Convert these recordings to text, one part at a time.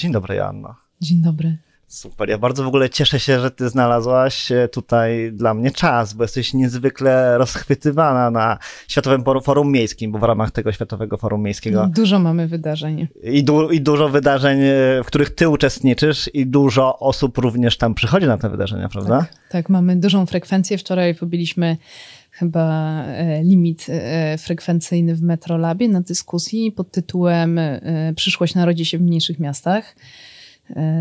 Dzień dobry, Joanna. Dzień dobry. Super. Ja bardzo w ogóle cieszę się, że ty znalazłaś e, tutaj dla mnie czas, bo jesteś niezwykle rozchwytywana na Światowym Forum Miejskim, bo w ramach tego Światowego Forum Miejskiego. Dużo mamy wydarzeń. I, du I dużo wydarzeń, e, w których ty uczestniczysz, i dużo osób również tam przychodzi na te wydarzenia, prawda? Tak, tak mamy dużą frekwencję. Wczoraj pobiliśmy chyba e, limit e, frekwencyjny w Metrolabie na dyskusji pod tytułem e, Przyszłość narodzi się w mniejszych miastach.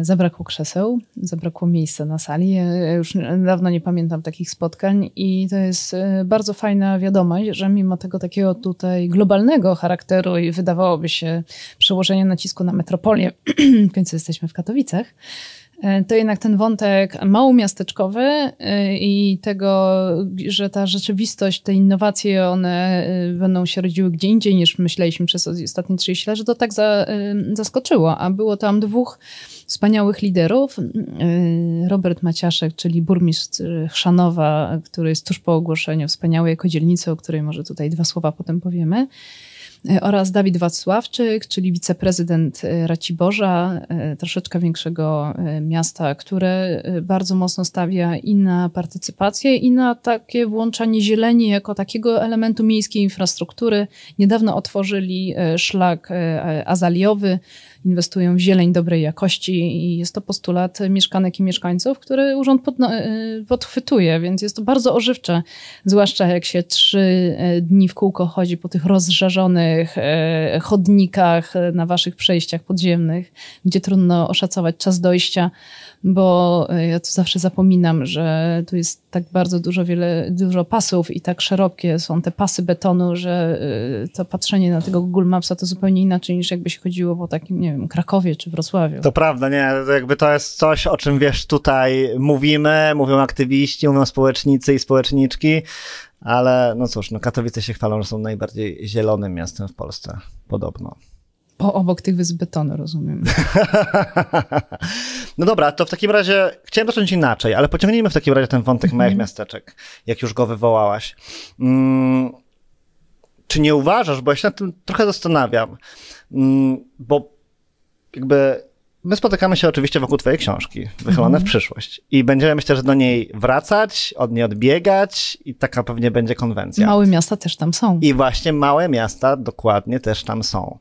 Zabrakło krzeseł, zabrakło miejsca na sali. Ja już dawno nie pamiętam takich spotkań, i to jest bardzo fajna wiadomość, że mimo tego takiego tutaj globalnego charakteru i wydawałoby się przełożenie nacisku na metropolię, w końcu jesteśmy w Katowicach, E, to jednak ten wątek małomiasteczkowy e, i tego, że ta rzeczywistość, te innowacje, one e, będą się rodziły gdzie indziej niż myśleliśmy przez ostatnie 30 lat, że to tak za, zaskoczyło. A było tam dwóch wspaniałych liderów. Robert Maciaszek, czyli burmistrz Chrzanowa, który jest tuż po ogłoszeniu wspaniałej jako dzielnicy, o której może tutaj dwa słowa potem powiemy. E, oraz Dawid Wacławczyk, czyli wiceprezydent e, Raciborza, e, troszeczkę większego miasta, które bardzo mocno stawia i na partycypację, i na takie włączanie zieleni jako takiego elementu miejskiej infrastruktury. Niedawno otworzyli szlak azaliowy, inwestują w zieleń dobrej jakości i jest to postulat mieszkanek i mieszkańców, który urząd e, podchwytuje, więc jest to bardzo ożywcze, zwłaszcza jak się trzy e, dni w kółko chodzi po tych rozżarzonych e, chodnikach na waszych przejściach podziemnych, gdzie trudno oszacować czas dojścia bo e, ja tu zawsze zapominam, że tu jest tak bardzo dużo, wiele, dużo pasów i tak szerokie są te pasy betonu, że e, to patrzenie na tego Google Mapsa to zupełnie inaczej niż jakby się chodziło po takim, nie wiem, Krakowie czy Wrocławiu. To prawda, nie, to jakby to jest coś, o czym wiesz tutaj mówimy, mówią aktywiści, mówią społecznicy i społeczniczki, ale no cóż, no Katowice się chwalą, że są najbardziej zielonym miastem w Polsce, podobno po obok tych wysp betonu, rozumiem. no dobra, to w takim razie chciałem zacząć inaczej, ale pociągnijmy w takim razie ten wątek małych mhm. miasteczek, jak już go wywołałaś. Mm, czy nie uważasz, bo ja się nad tym trochę zastanawiam, mm, bo jakby My spotykamy się oczywiście wokół Twojej książki, Wychylone w mhm. przyszłość. I będziemy myślę, że do niej wracać, od niej odbiegać i taka pewnie będzie konwencja. Małe miasta też tam są. I właśnie małe miasta dokładnie też tam są.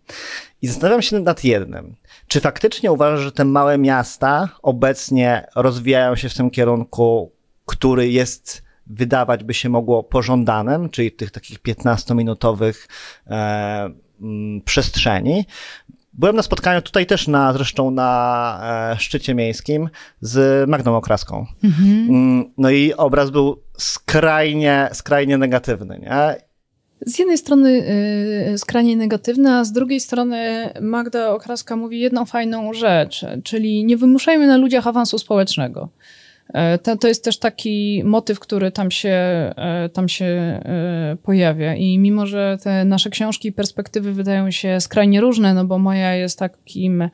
I zastanawiam się nad jednym. Czy faktycznie uważasz, że te małe miasta obecnie rozwijają się w tym kierunku, który jest wydawać by się mogło pożądanym, czyli tych takich 15-minutowych e, m, przestrzeni? Byłem na spotkaniu tutaj też na, zresztą na e, szczycie miejskim z Magną Okraską. Mhm. Mm, no i obraz był skrajnie, skrajnie negatywny, nie? Z jednej strony y, skrajnie negatywna, a z drugiej strony Magda Okraska mówi jedną fajną rzecz, czyli nie wymuszajmy na ludziach awansu społecznego. E, to, to jest też taki motyw, który tam się, e, tam się e, pojawia. I mimo, że te nasze książki i perspektywy wydają się skrajnie różne, no bo moja jest takim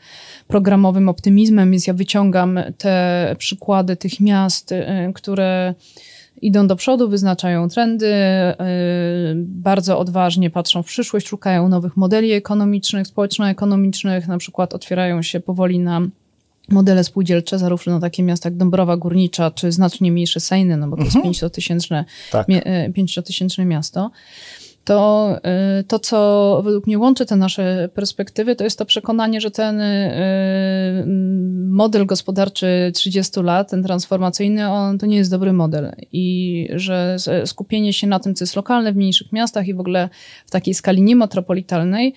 programowym optymizmem, więc ja wyciągam te przykłady tych miast, które idą do przodu, wyznaczają trendy, bardzo odważnie patrzą w przyszłość, szukają nowych modeli ekonomicznych, społeczno-ekonomicznych, na przykład otwierają się powoli na modele spółdzielcze, zarówno takie miasta jak Dąbrowa Górnicza, czy znacznie mniejsze Sejny, no bo to mhm. jest 500-tysięczne tak. mi, e, miasto, to e, to, co według mnie łączy te nasze perspektywy, to jest to przekonanie, że ten e, model gospodarczy 30 lat, ten transformacyjny, on to nie jest dobry model i że skupienie się na tym, co jest lokalne w mniejszych miastach i w ogóle w takiej skali niemetropolitalnej,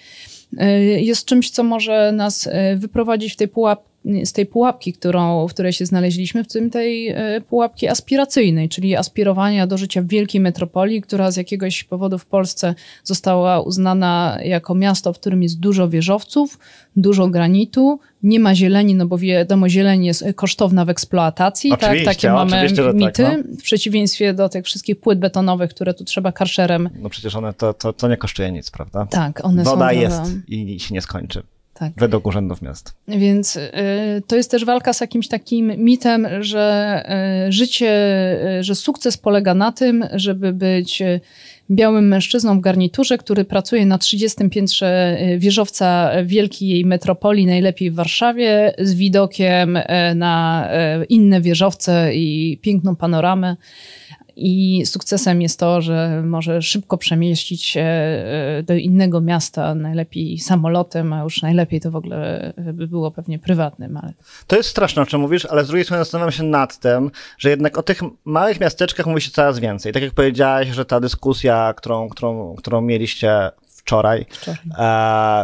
jest czymś, co może nas wyprowadzić w tej pułapce, z tej pułapki, którą, w której się znaleźliśmy, w tym tej e, pułapki aspiracyjnej, czyli aspirowania do życia w wielkiej metropolii, która z jakiegoś powodu w Polsce została uznana jako miasto, w którym jest dużo wieżowców, dużo granitu, nie ma zieleni, no bo wiadomo, zieleń jest kosztowna w eksploatacji, tak? Takie mamy tak, mity, tak, no. w przeciwieństwie do tych wszystkich płyt betonowych, które tu trzeba karszerem. No przecież one, to, to, to nie kosztuje nic, prawda? Tak, one Woda są... Woda jest i, i się nie skończy. Tak. Według urzędów miast. Więc y, to jest też walka z jakimś takim mitem, że y, życie, y, że sukces polega na tym, żeby być y, białym mężczyzną w garniturze, który pracuje na 30 piętrze y, wieżowca wielkiej metropolii, najlepiej w Warszawie, z widokiem y, na inne wieżowce i piękną panoramę. I sukcesem jest to, że może szybko przemieścić się e, do innego miasta, najlepiej samolotem, a już najlepiej to w ogóle e, by było pewnie prywatnym. Ale... To jest straszne, o czym mówisz, ale z drugiej strony zastanawiam się nad tym, że jednak o tych małych miasteczkach mówi się coraz więcej. Tak jak powiedziałaś, że ta dyskusja, którą, którą, którą mieliście wczoraj, wczoraj.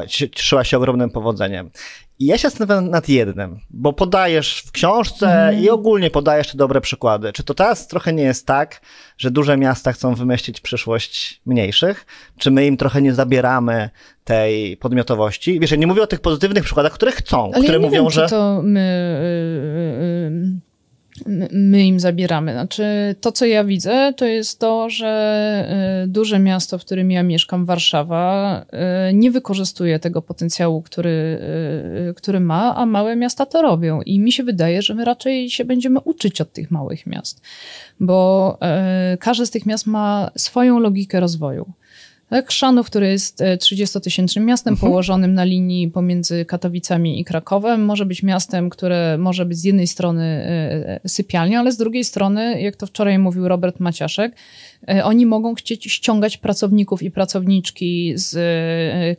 E, cieszyła się ogromnym powodzeniem ja się zastanawiam nad jednym, bo podajesz w książce mm. i ogólnie podajesz te dobre przykłady. Czy to teraz trochę nie jest tak, że duże miasta chcą wymyślić przyszłość mniejszych? Czy my im trochę nie zabieramy tej podmiotowości? Wiesz, ja nie mówię o tych pozytywnych przykładach, które chcą, Ale które ja mówią, wiem, że. to my. Yy, yy my im zabieramy. Znaczy, to co ja widzę, to jest to, że y, duże miasto, w którym ja mieszkam, Warszawa, y, nie wykorzystuje tego potencjału, który, y, który ma, a małe miasta to robią. I mi się wydaje, że my raczej się będziemy uczyć od tych małych miast, bo każde z tych miast ma swoją logikę rozwoju. Chrzanów, który jest 30-tysięcznym e, miastem mhm. położonym na linii pomiędzy Katowicami i Krakowem, może być miastem, które może być z jednej strony e, e, sypialnią, ale z drugiej strony, jak to wczoraj mówił Robert Maciaszek, oni mogą chcieć ściągać pracowników i pracowniczki z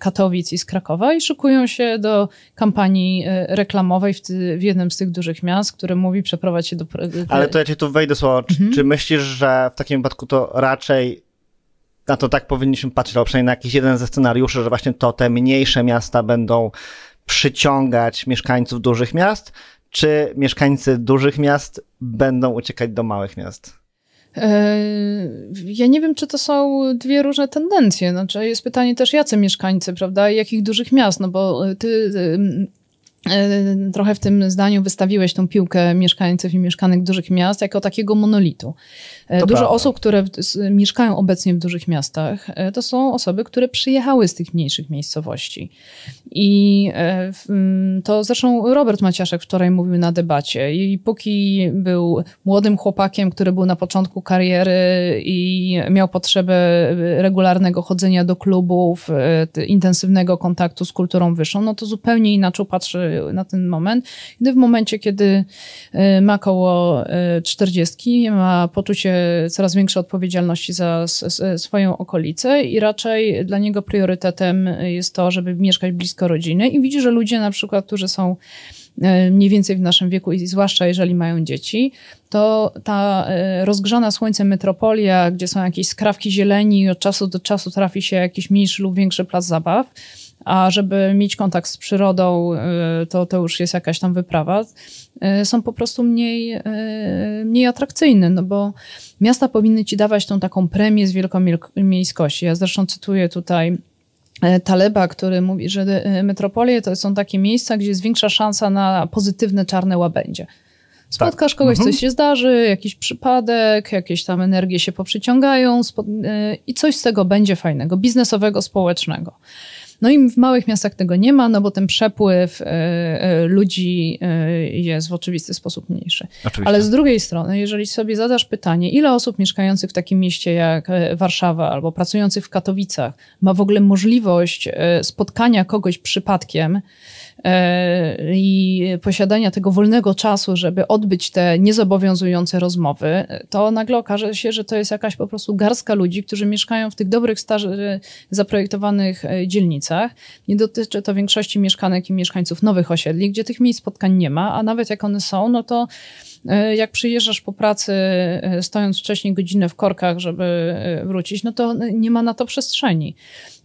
Katowic i z Krakowa i szykują się do kampanii reklamowej w, ty, w jednym z tych dużych miast, które mówi przeprowadź się do... Ale to ja cię tu wejdę słowo. Mhm. Czy, czy myślisz, że w takim wypadku to raczej na to tak powinniśmy patrzeć, albo przynajmniej na jakiś jeden ze scenariuszy, że właśnie to te mniejsze miasta będą przyciągać mieszkańców dużych miast, czy mieszkańcy dużych miast będą uciekać do małych miast? E, ja nie wiem, czy to są dwie różne tendencje. Znaczy, jest pytanie też, jacy mieszkańcy, prawda, jakich dużych miast, no bo e, ty e, E, trochę w tym zdaniu wystawiłeś tą piłkę mieszkańców i mieszkanek dużych miast jako takiego monolitu. E, to Dużo prawda. osób, które mieszkają obecnie w dużych miastach, e, to są osoby, które przyjechały z tych mniejszych miejscowości. I to zresztą Robert Maciaszek wczoraj mówił na debacie. I póki był młodym chłopakiem, który był na początku kariery i miał potrzebę regularnego chodzenia do klubów, intensywnego kontaktu z kulturą wyższą, no to zupełnie inaczej patrzy na ten moment. Gdy w momencie, kiedy y, ma około 40, y, ma poczucie coraz większej odpowiedzialności za swoją okolicę i raczej dla niego priorytetem jest to, żeby mieszkać blisko rodziny i widzi, że ludzie na przykład, którzy są y, mniej więcej w naszym wieku i zwłaszcza jeżeli mają dzieci, to ta rozgrzana słońcem metropolia, gdzie są jakieś skrawki zieleni, od czasu do czasu trafi się jakiś mniejszy lub większy plac zabaw, a żeby mieć kontakt z przyrodą, y, to, to już jest jakaś tam wyprawa, y, są po prostu mniej, y, mniej atrakcyjne, no bo miasta powinny ci dawać tą taką premię z miejskości. Ja zresztą cytuję tutaj e, Taleba, który mówi, że e, metropolie to są takie miejsca, gdzie jest większa szansa na pozytywne czarne łabędzie. Spotkasz tak. kogoś, mhm. coś się zdarzy, jakiś przypadek, jakieś tam energie się poprzyciągają e, i coś z tego będzie fajnego, biznesowego, społecznego. No i w małych miastach tego nie ma, no bo ten przepływ e, e, ludzi e, jest w oczywisty sposób mniejszy. Oczywiście. Ale z drugiej strony, jeżeli sobie zadasz pytanie, ile osób mieszkających w takim mieście jak Warszawa albo pracujących w Katowicach ma w ogóle możliwość spotkania kogoś przypadkiem, E, i posiadania tego wolnego czasu, żeby odbyć te niezobowiązujące rozmowy, to nagle okaże się, że to jest jakaś po prostu garstka ludzi, którzy mieszkają w tych dobrych, zaprojektowanych e, dzielnicach. Nie dotyczy to większości mieszkanek i mieszkańców nowych osiedli, gdzie tych miejsc spotkań nie ma, a nawet jak one są, no to E, jak przyjeżdżasz po pracy, e, stojąc wcześniej godzinę w korkach, żeby e, wrócić, no to nie ma na to przestrzeni.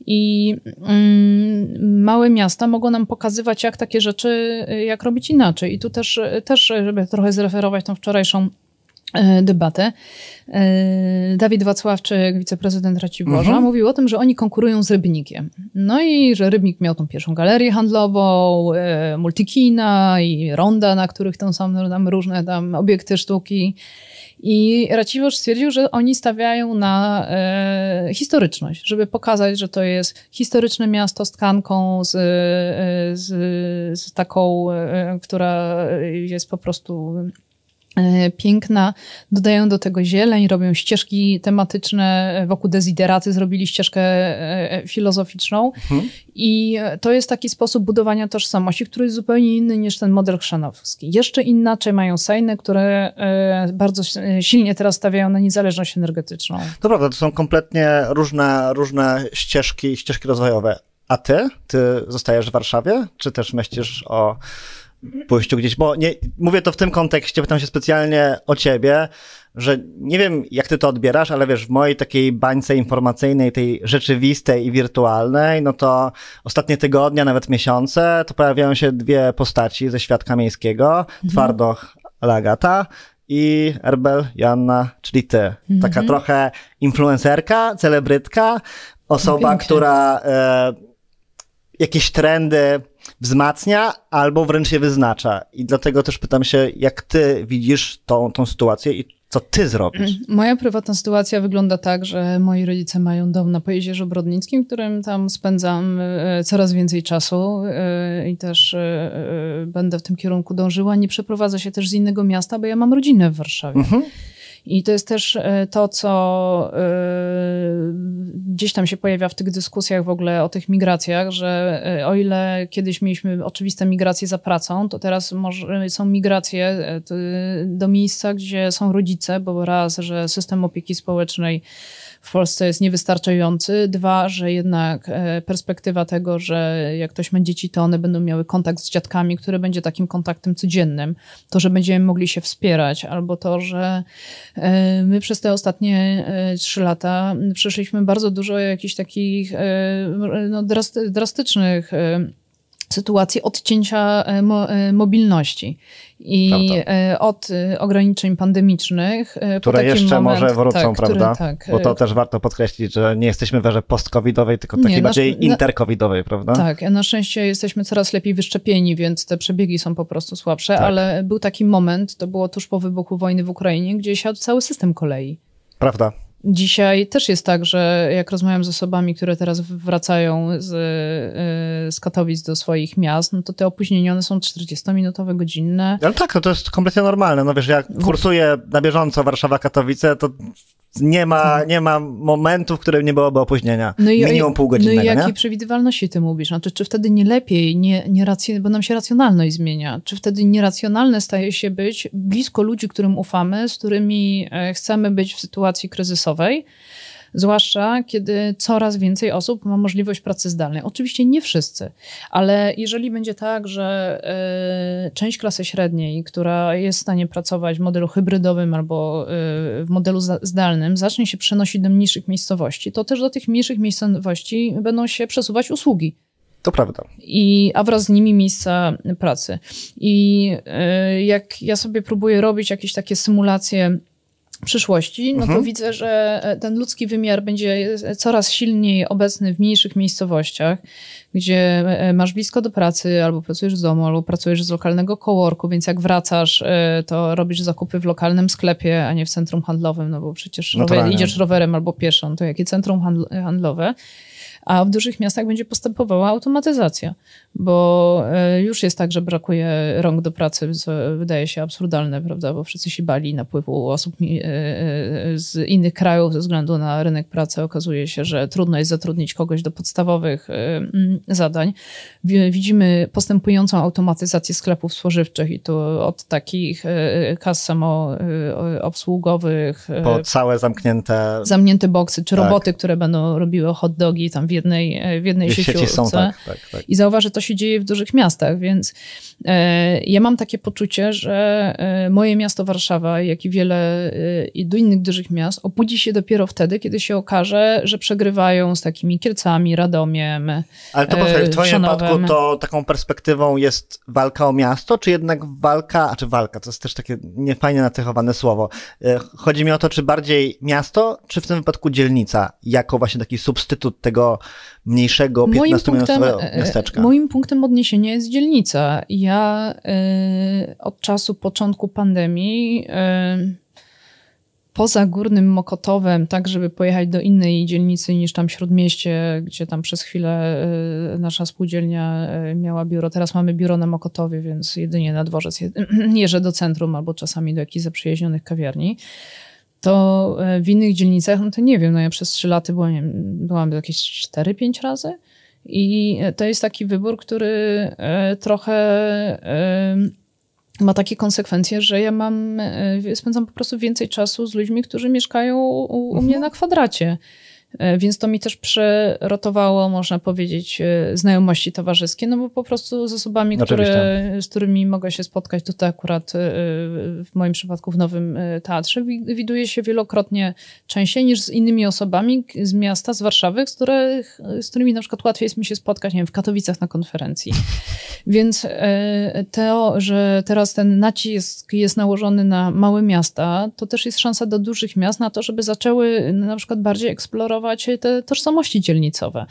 I mm, małe miasta mogą nam pokazywać, jak takie rzeczy, jak robić inaczej. I tu też, też żeby trochę zreferować tą wczorajszą E, debatę. E, Dawid Wacławczyk, wiceprezydent Raciborza, mhm. mówił o tym, że oni konkurują z Rybnikiem. No i że Rybnik miał tą pierwszą galerię handlową, e, multikina i ronda, na których tam są tam różne tam obiekty sztuki. I Raciborz stwierdził, że oni stawiają na e, historyczność, żeby pokazać, że to jest historyczne miasto z tkanką, z, z, z taką, e, która jest po prostu E, piękna, dodają do tego zieleń, robią ścieżki tematyczne, e, wokół dezideraty zrobili ścieżkę e, filozoficzną mhm. i to jest taki sposób budowania tożsamości, który jest zupełnie inny niż ten model chrzanowski. Jeszcze inaczej mają Sejny, które bardzo silnie teraz stawiają na niezależność energetyczną. To prawda, to są kompletnie różne, różne ścieżki, ścieżki rozwojowe. A ty? Ty zostajesz w Warszawie, czy też myślisz o pójściu gdzieś, bo nie, mówię to w tym kontekście, pytam się specjalnie o ciebie, że nie wiem, jak ty to odbierasz, ale wiesz, w mojej takiej bańce informacyjnej, tej rzeczywistej i wirtualnej, no to ostatnie tygodnia, nawet miesiące, to pojawiają się dwie postaci ze świadka miejskiego, mhm. Twardoch Lagata i Erbel Janna, czyli ty. Mhm. Taka trochę influencerka, celebrytka, osoba, która e, jakieś trendy wzmacnia albo wręcz się wyznacza. I dlatego też pytam się, jak ty widzisz tą, tą sytuację i co ty zrobisz? Mhm. Moja prywatna sytuacja wygląda tak, że moi rodzice mają dom na Pojezierzu Brodnickim, którym tam spędzam e, coraz więcej czasu e, i też e, będę w tym kierunku dążyła. Nie przeprowadzę się też z innego miasta, bo ja mam rodzinę w Warszawie. Mhm. I to jest też e, to, co e, gdzieś tam się pojawia w tych dyskusjach w ogóle o tych migracjach, że e, o ile kiedyś mieliśmy oczywiste migracje za pracą, to teraz są migracje do miejsca, gdzie są rodzice, bo raz, że system opieki społecznej w Polsce jest niewystarczający. Dwa, że jednak e, perspektywa tego, że jak ktoś ma dzieci, to one będą miały kontakt z dziadkami, który będzie takim kontaktem codziennym. To, że będziemy mogli się wspierać, albo to, że e, my przez te ostatnie e, trzy lata przeszliśmy bardzo dużo jakichś takich no, drastycznych sytuację odcięcia e, mo e, mobilności i prawda. E, od ograniczeń pandemicznych. Które jeszcze moment, może wrócą, tak, prawda? tak, Bo to też warto podkreślić, że nie jesteśmy w erze post-covidowej, tylko takiej nie, bardziej na, intercovidowej, prawda? Tak, na szczęście jesteśmy coraz lepiej wyszczepieni, więc te przebiegi są po prostu słabsze, tak. ale był taki moment, to było tuż po wybuchu wojny w Ukrainie, gdzie siadł cały system kolei. Prawda, Dzisiaj też jest tak, że jak rozmawiam z osobami, które teraz wracają z, y, z Katowic do swoich miast, no to te opóźnienia one są 40-minutowe, godzinne. Ale tak, to, no to jest kompletnie normalne. No wiesz, jak no. kursuję na bieżąco Warszawa-Katowice, to nie ma, nie ma momentu, w którym nie byłoby opóźnienia. No i, Minimum pół godziny. No i jakiej nie? przewidywalności ty mówisz? Znaczy, czy wtedy nie lepiej, nie, nie racj- bo nam się racjonalność zmienia? Czy wtedy nieracjonalne staje się być blisko ludzi, którym ufamy, z którymi e, chcemy być w sytuacji kryzysowej? zwłaszcza kiedy coraz więcej osób ma możliwość pracy zdalnej. Oczywiście nie wszyscy, ale jeżeli będzie tak, że y, część klasy średniej, która jest w stanie pracować w modelu hybrydowym albo y, w modelu zdalnym, zacznie się przenosić do mniejszych miejscowości, to też do tych mniejszych miejscowości będą się przesuwać usługi. To prawda. I, a wraz z nimi miejsca pracy. I y, jak ja sobie próbuję robić jakieś takie symulacje przyszłości, no to mhm. widzę, że e, ten ludzki wymiar będzie coraz silniej obecny w mniejszych miejscowościach, gdzie e, e, masz blisko do pracy, albo pracujesz z domu, albo pracujesz z lokalnego coworku, więc jak wracasz, to robisz zakupy w lokalnym sklepie, a nie w centrum handlowym, no bo przecież no rower, idziesz rowerem albo pieszą, no to jakie centrum handlowe a w dużych miastach będzie postępowała automatyzacja, bo e, już jest tak, że brakuje rąk do pracy, co wydaje się absurdalne, prawda, bo wszyscy się bali napływu osób e, e, z innych krajów ze względu na rynek pracy. Okazuje się, że trudno jest zatrudnić kogoś do podstawowych mm, zadań. Widzimy postępującą automatyzację sklepów spożywczych i to od takich kas samoobsługowych. Po całe zamknięte... Zamknięte boksy, czy tak. roboty, które będą robiły hot dogi, tam E, jednej, w jednej Sieci są, tak, tak, tak. I zauważę, to się dzieje w dużych miastach, więc e, ja mam takie poczucie, że e, moje miasto Warszawa, jak i wiele i do innych dużych miast, obudzi się dopiero wtedy, kiedy się okaże, że przegrywają z takimi Kielcami, Radomiem, Ale to e, w twoim przypadku to taką perspektywą jest walka o miasto, czy jednak walka, a czy walka, to jest też takie niefajnie nacechowane słowo. Chodzi mi o to, czy bardziej miasto, czy w tym wypadku dzielnica, jako właśnie taki substytut tego mniejszego, 15-minutowego miasteczka? Moim punktem odniesienia jest dzielnica. Ja y, od czasu początku pandemii y, poza Górnym Mokotowem, tak żeby pojechać do innej dzielnicy niż tam Śródmieście, gdzie tam przez chwilę e, nasza spółdzielnia miała biuro. Teraz mamy biuro na Mokotowie, więc jedynie na dworzec jeżdżę do centrum albo czasami do jakichś zaprzyjaźnionych kawiarni to e, w innych dzielnicach, no to nie wiem, no ja przez trzy lata byłam, nie byłam jakieś 4-5 razy i e, to jest taki wybór, który e, trochę ma takie konsekwencje, że ja mam, spędzam po prostu więcej czasu z ludźmi, którzy mieszkają u, u mhm. mnie na kwadracie. E, więc to mi też przerotowało, można powiedzieć, e, znajomości towarzyskie, no bo po prostu z osobami, które, z którymi mogę się spotkać tutaj akurat e, w moim przypadku w Nowym Teatrze, widuję się wielokrotnie częściej niż z innymi osobami z miasta, z Warszawy, z, których, z którymi na przykład łatwiej jest mi się spotkać, nie wiem, w Katowicach na konferencji. Więc to, że teraz ten nacisk jest nałożony na małe miasta, to też jest szansa do dużych miast na to, żeby zaczęły na przykład bardziej eksplorować odbudować y, te tożsamości dzielnicowe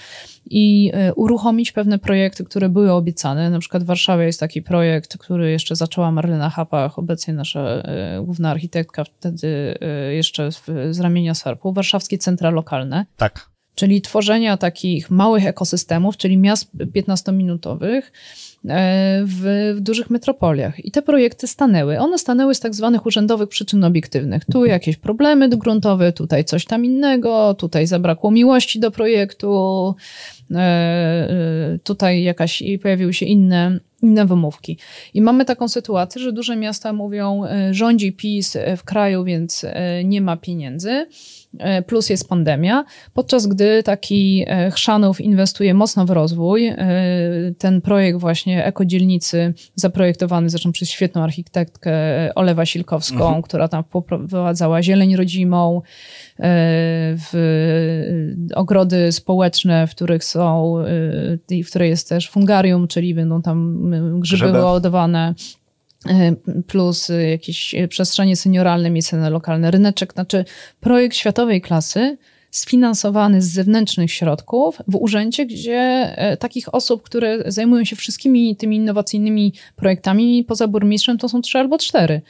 i y, uruchomić pewne projekty, które były obiecane. Na przykład w Warszawie jest taki projekt, który jeszcze zaczęła Marlena Hapach, obecnie nasza y, główna architektka, wtedy jeszcze z ramienia Sarpu, warszawskie centra lokalne. Tak. Czyli tworzenia takich małych ekosystemów, czyli miast 15-minutowych, E, w, w, dużych metropoliach. I te projekty stanęły. One stanęły z tak zwanych urzędowych przyczyn obiektywnych. Tu jakieś problemy gruntowe, tutaj coś tam innego, tutaj zabrakło miłości do projektu, e, e, tutaj jakaś i pojawiły się inne inne wymówki. I mamy taką sytuację, że duże miasta mówią, e, rządzi PiS e, w kraju, więc e, nie ma pieniędzy, plus jest pandemia, podczas gdy taki Chrzanów inwestuje mocno w rozwój. Ten projekt właśnie ekodzielnicy zaprojektowany, zresztą przez świetną architektkę Olę Wasilkowską, mhm. która tam poprowadzała zieleń rodzimą, w ogrody społeczne, w których są, w której jest też fungarium, czyli będą tam grzyby, grzyby. ładowane e, plus e, jakieś e, przestrzenie senioralne, miejsce na lokalny ryneczek. Znaczy projekt światowej klasy, sfinansowany z zewnętrznych środków w urzędzie, gdzie e, takich osób, które zajmują się wszystkimi tymi innowacyjnymi projektami poza burmistrzem, to są trzy albo cztery.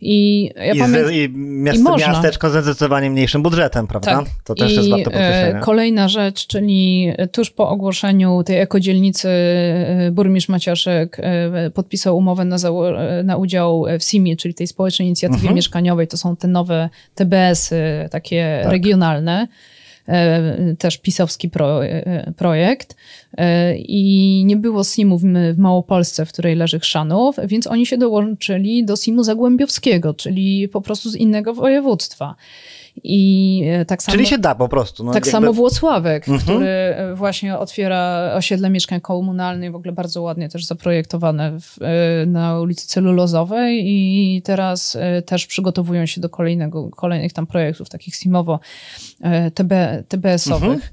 I, ja I, z, i, miast, i miasteczko ze zdecydowanie mniejszym budżetem, prawda? Tak. To też I jest warto e, podkreślenia. Kolejna rzecz, czyli tuż po ogłoszeniu tej ekodzielnicy e, burmistrz Maciaszek podpisał umowę na, zało... na udział w SIMI, czyli tej społecznej inicjatywie mhm. mieszkaniowej. To są te nowe TBS-y, takie tak. regionalne. E, też pisowski pro, e, projekt e, i nie było SIM-u w, w Małopolsce, w której leży Chrzanów, więc oni się dołączyli do SIM-u Zagłębiowskiego, czyli po prostu z innego województwa. I e, tak samo, Czyli się da po prostu. No, tak jakby... samo Włocławek, mhm. który właśnie otwiera osiedle mieszkań komunalnych, w ogóle bardzo ładnie też zaprojektowane w, e, na ulicy Celulozowej i teraz e, też przygotowują się do kolejnego, kolejnych tam projektów takich simowo TB, TBS-owych. Mhm.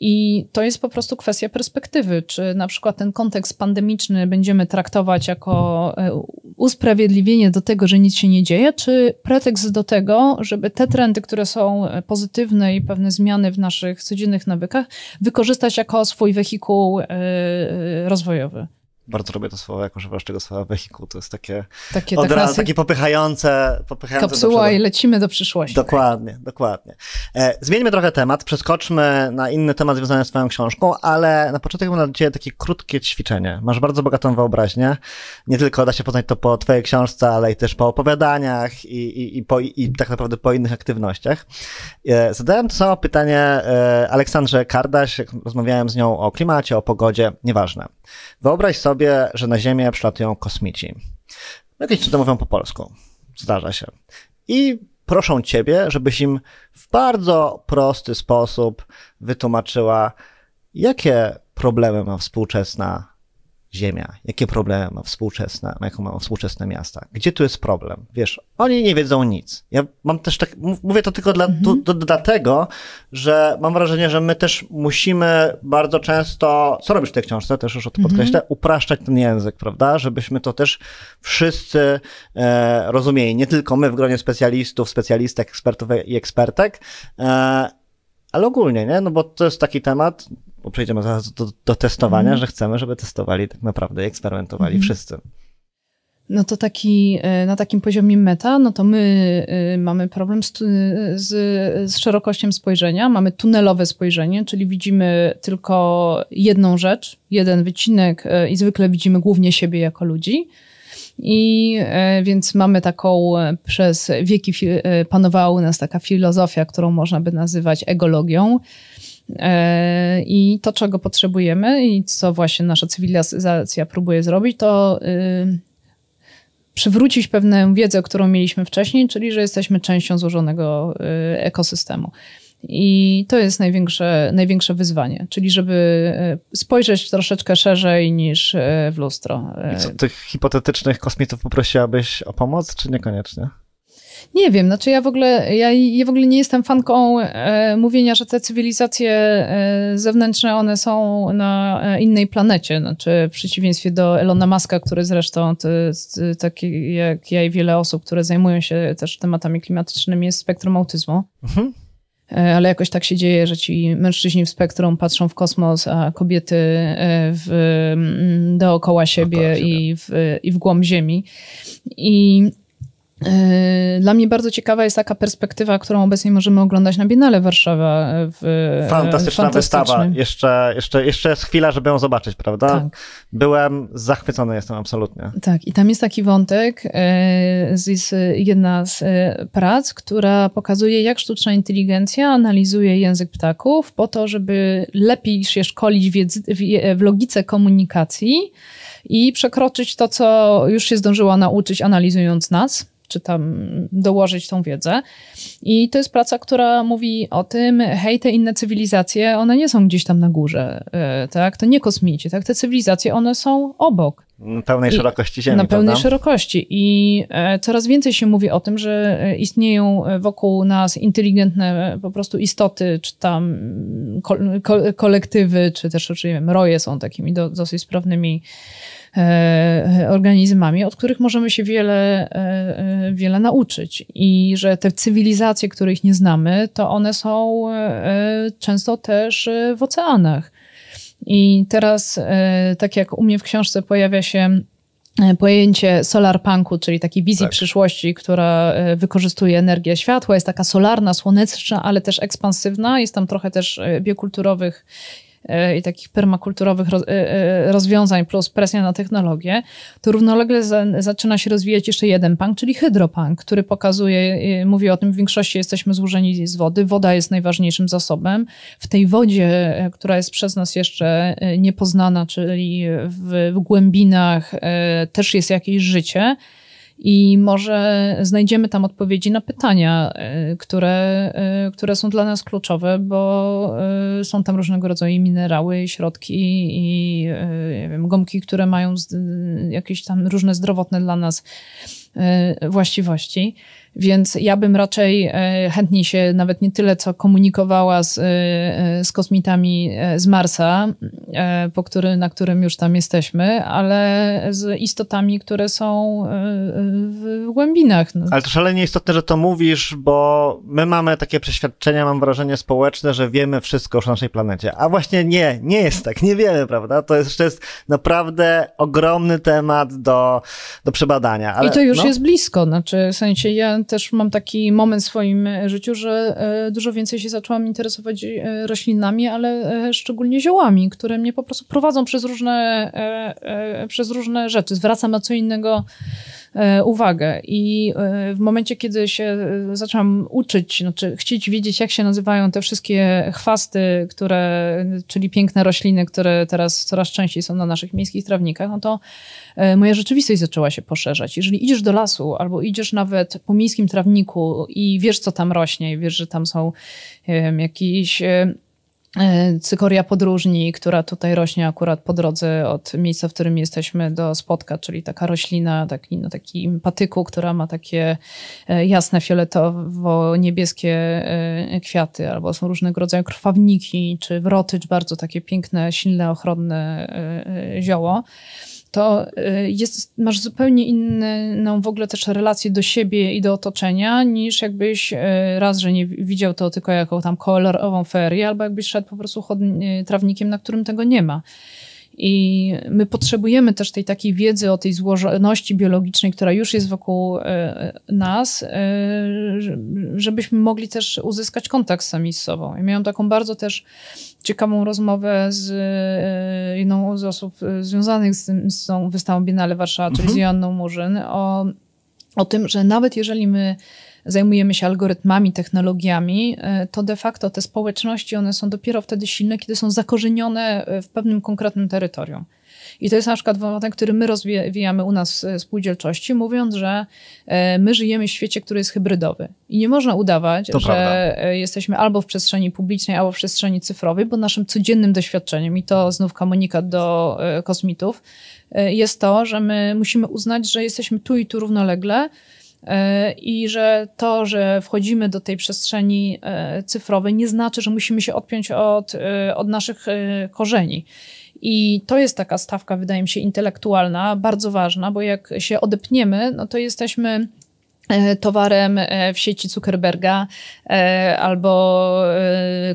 I to jest po prostu kwestia perspektywy, czy na przykład ten kontekst pandemiczny będziemy traktować jako e, usprawiedliwienie do tego, że nic się nie dzieje, czy pretekst do tego, żeby te trendy, które są e, pozytywne i pewne zmiany w naszych codziennych nawykach, wykorzystać jako swój wehikuł e, rozwojowy bardzo lubię to słowo jako używasz tego słowa wehikuł. To jest takie, takie, od razu, takie popychające, popychające. Kapsuła i lecimy do przyszłości. Dokładnie, dokładnie. E, zmieńmy trochę temat, przeskoczmy na inny temat związany z Twoją książką, ale na początek mam dla Ciebie takie krótkie ćwiczenie. Masz bardzo bogatą wyobraźnię. Nie tylko da się poznać to po Twojej książce, ale i też po opowiadaniach i, i, i, po, i tak naprawdę po innych aktywnościach. E, zadałem to samo pytanie e, Aleksandrze Kardaś, rozmawiałem z nią o klimacie, o pogodzie, nieważne. Wyobraź sobie, że na Ziemię przylatują kosmici. Jakieś to mówią po polsku. Zdarza się. I proszą ciebie, żebyś im w bardzo prosty sposób wytłumaczyła, jakie problemy ma współczesna Ziemia, jakie problemy ma współczesna, jaką mają współczesne miasta, gdzie tu jest problem. Wiesz, oni nie wiedzą nic. Ja mam też tak, mówię to tylko dla, mhm. to, dlatego, że mam wrażenie, że my też musimy bardzo często, co robisz w tej książce, też już o to mhm. podkreślę, mhm. upraszczać ten język, prawda, żebyśmy to też wszyscy e, rozumieli, nie tylko my w gronie specjalistów, specjalistek, ekspertów i ekspertek, e, ale ogólnie, nie? No bo to jest taki temat, bo przejdziemy zaraz do, do testowania, mhm. że chcemy, żeby testowali tak naprawdę i eksperymentowali mm. wszyscy. No to taki, e, na takim poziomie meta, no to my e, mamy problem z, e, z, z, szerokością spojrzenia, mamy tunelowe spojrzenie, czyli widzimy tylko jedną rzecz, jeden wycinek i zwykle widzimy głównie siebie jako ludzi. I więc mamy taką, przez wieki panowała u nas taka filozofia, którą można by nazywać egologią E, I to, czego potrzebujemy i co właśnie nasza cywilizacja próbuje zrobić, to y, przywrócić pewną wiedzę, którą mieliśmy wcześniej, czyli że jesteśmy częścią złożonego y, ekosystemu. I to jest największe, największe wyzwanie, czyli żeby y, spojrzeć troszeczkę szerzej niż w lustro. I co, tych hipotetycznych kosmitów poprosiłabyś o pomoc, czy niekoniecznie? Nie wiem, znaczy ja w ogóle, ja, ja w ogóle nie jestem fanką e, mówienia, że te cywilizacje e, zewnętrzne, one są na e, innej planecie, znaczy w przeciwieństwie do Elona Muska, który zresztą ty, ty, taki jak ja i wiele osób, które zajmują się też tematami klimatycznymi, jest spektrum autyzmu. Mhm e, ale jakoś tak się dzieje, że ci mężczyźni w spektrum patrzą w kosmos, a kobiety e, w, dookoła siebie, dookoła siebie. I, w, i w głąb Ziemi. I Yy, dla mnie bardzo ciekawa jest taka perspektywa, którą obecnie możemy oglądać na Biennale Warszawa. E, w, e, Fantastyczna wystawa. Jeszcze, jeszcze, jeszcze jest chwila, żeby ją zobaczyć, prawda? Tak. Byłem, zachwycony jestem absolutnie. Tak, i tam jest taki wątek, jest jedna z e, prac, która pokazuje, jak sztuczna inteligencja analizuje język ptaków po to, żeby lepiej się szkolić w logice komunikacji i przekroczyć to, co już się zdążyła nauczyć analizując nas czy tam dołożyć tą wiedzę. I to jest praca, która mówi o tym, hej, te inne cywilizacje, one nie są gdzieś tam na górze, e, tak? To nie kosmici, tak? Te cywilizacje, one są obok. Na pełnej szerokości Ziemi. Na pełnej prawda? szerokości. I e, coraz więcej się mówi o tym, że e, istnieją wokół nas inteligentne po prostu istoty, czy tam kolektywy, czy też, czy nie wiem, roje są takimi dosyć sprawnymi E, e, organizmami, od których możemy się wiele, e, wiele nauczyć. I że te cywilizacje, których nie znamy, to one są często też w oceanach. I teraz, tak jak u mnie w książce pojawia się pojęcie solar punku, czyli takiej wizji tak. przyszłości, która wykorzystuje energię światła, jest taka solarna, słoneczna, ale też ekspansywna. Jest tam trochę też biokulturowych E, i takich permakulturowych e, e, rozwiązań plus presja na technologię, to równolegle zaczyna się rozwijać jeszcze jeden punk, czyli hydropunk, który pokazuje, mówię o tym, w większości jesteśmy złożeni z wody, woda jest najważniejszym zasobem. W tej wodzie, która jest przez nas jeszcze niepoznana, czyli w głębinach też jest jakieś życie, i może znajdziemy tam odpowiedzi na pytania, e, które, e, które są dla nas kluczowe, bo e, są tam różnego rodzaju minerały, środki i nie wiem, gąbki, które mają jakieś tam różne zdrowotne dla nas właściwości. Więc ja bym raczej e, chętnie się nawet nie tyle co komunikowała z, e, z kosmitami e, z Marsa, po który, na którym już tam jesteśmy, ale z istotami, które są w głębinach. No. Ale to szalenie istotne, że to mówisz, bo my mamy takie przeświadczenia, mam wrażenie społeczne, że wiemy wszystko już o naszej planecie. A właśnie nie, nie jest tak, nie wiemy, prawda? To jest, to jest naprawdę ogromny temat do, do przebadania. Ale, I to już no. jest blisko, znaczy w sensie ja też mam taki moment w swoim e, życiu, że e, dużo więcej się zaczęłam interesować e, roślinami, ale szczególnie ziołami, które mnie po prostu prowadzą przez różne, przez różne rzeczy. Zwracam na co innego E, uwagę. I e, w momencie, kiedy się e, zaczęłam uczyć, znaczy chcieć wiedzieć, jak się nazywają te wszystkie chwasty, które, czyli piękne rośliny, które teraz coraz częściej są na naszych miejskich trawnikach, no to moja rzeczywistość zaczęła się poszerzać. Jeżeli idziesz do lasu albo idziesz nawet po miejskim trawniku i wiesz, co tam rośnie, i wiesz, że tam są wiem, jakieś E, Cykoria podróżni, która tutaj rośnie akurat po drodze od miejsca, w którym jesteśmy do spotka, czyli taka roślina, taki, no, takim patyku, która ma takie e, jasne, fioletowo-niebieskie e, kwiaty, albo są różnego rodzaju krwawniki, czy wrotycz, bardzo takie piękne, silne, ochronne zioło to y, jest, masz zupełnie inną w ogóle też relację do siebie i do otoczenia, niż jakbyś y, raz, że nie widział to tylko jako tam kolorową ferię, albo jakbyś szedł po prostu chodni, trawnikiem, na którym tego nie ma. I my potrzebujemy też tej takiej wiedzy o tej złożoności biologicznej, która już jest wokół e, nas, e, żebyśmy mogli też uzyskać kontakt sami z sobą. Ja miałam taką bardzo też ciekawą rozmowę z e, jedną z osób związanych z, tym, z tą wystawą Biennale Warszawa, mhm. czyli z Joanną Murzyn, o, o tym, że nawet jeżeli my zajmujemy się algorytmami, technologiami, e, to de facto te społeczności, one są dopiero wtedy silne, kiedy są zakorzenione e, w pewnym konkretnym terytorium. I to jest na przykład wątek, który my rozwijamy u nas w e, spółdzielczości, mówiąc, że my żyjemy w świecie, który jest hybrydowy. I nie można udawać, to że prawda. jesteśmy albo w przestrzeni publicznej, albo w przestrzeni cyfrowej, bo naszym codziennym doświadczeniem, i to znów komunikat do kosmitów, jest to, że my musimy uznać, że jesteśmy tu i tu równolegle, E, i że to, że wchodzimy do tej przestrzeni e, cyfrowej, nie znaczy, że musimy się odpiąć od, e, od naszych korzeni. I to jest taka stawka, wydaje mi się, intelektualna, bardzo ważna, bo jak się odepniemy, no to jesteśmy E, towarem e, w sieci Zuckerberga e, albo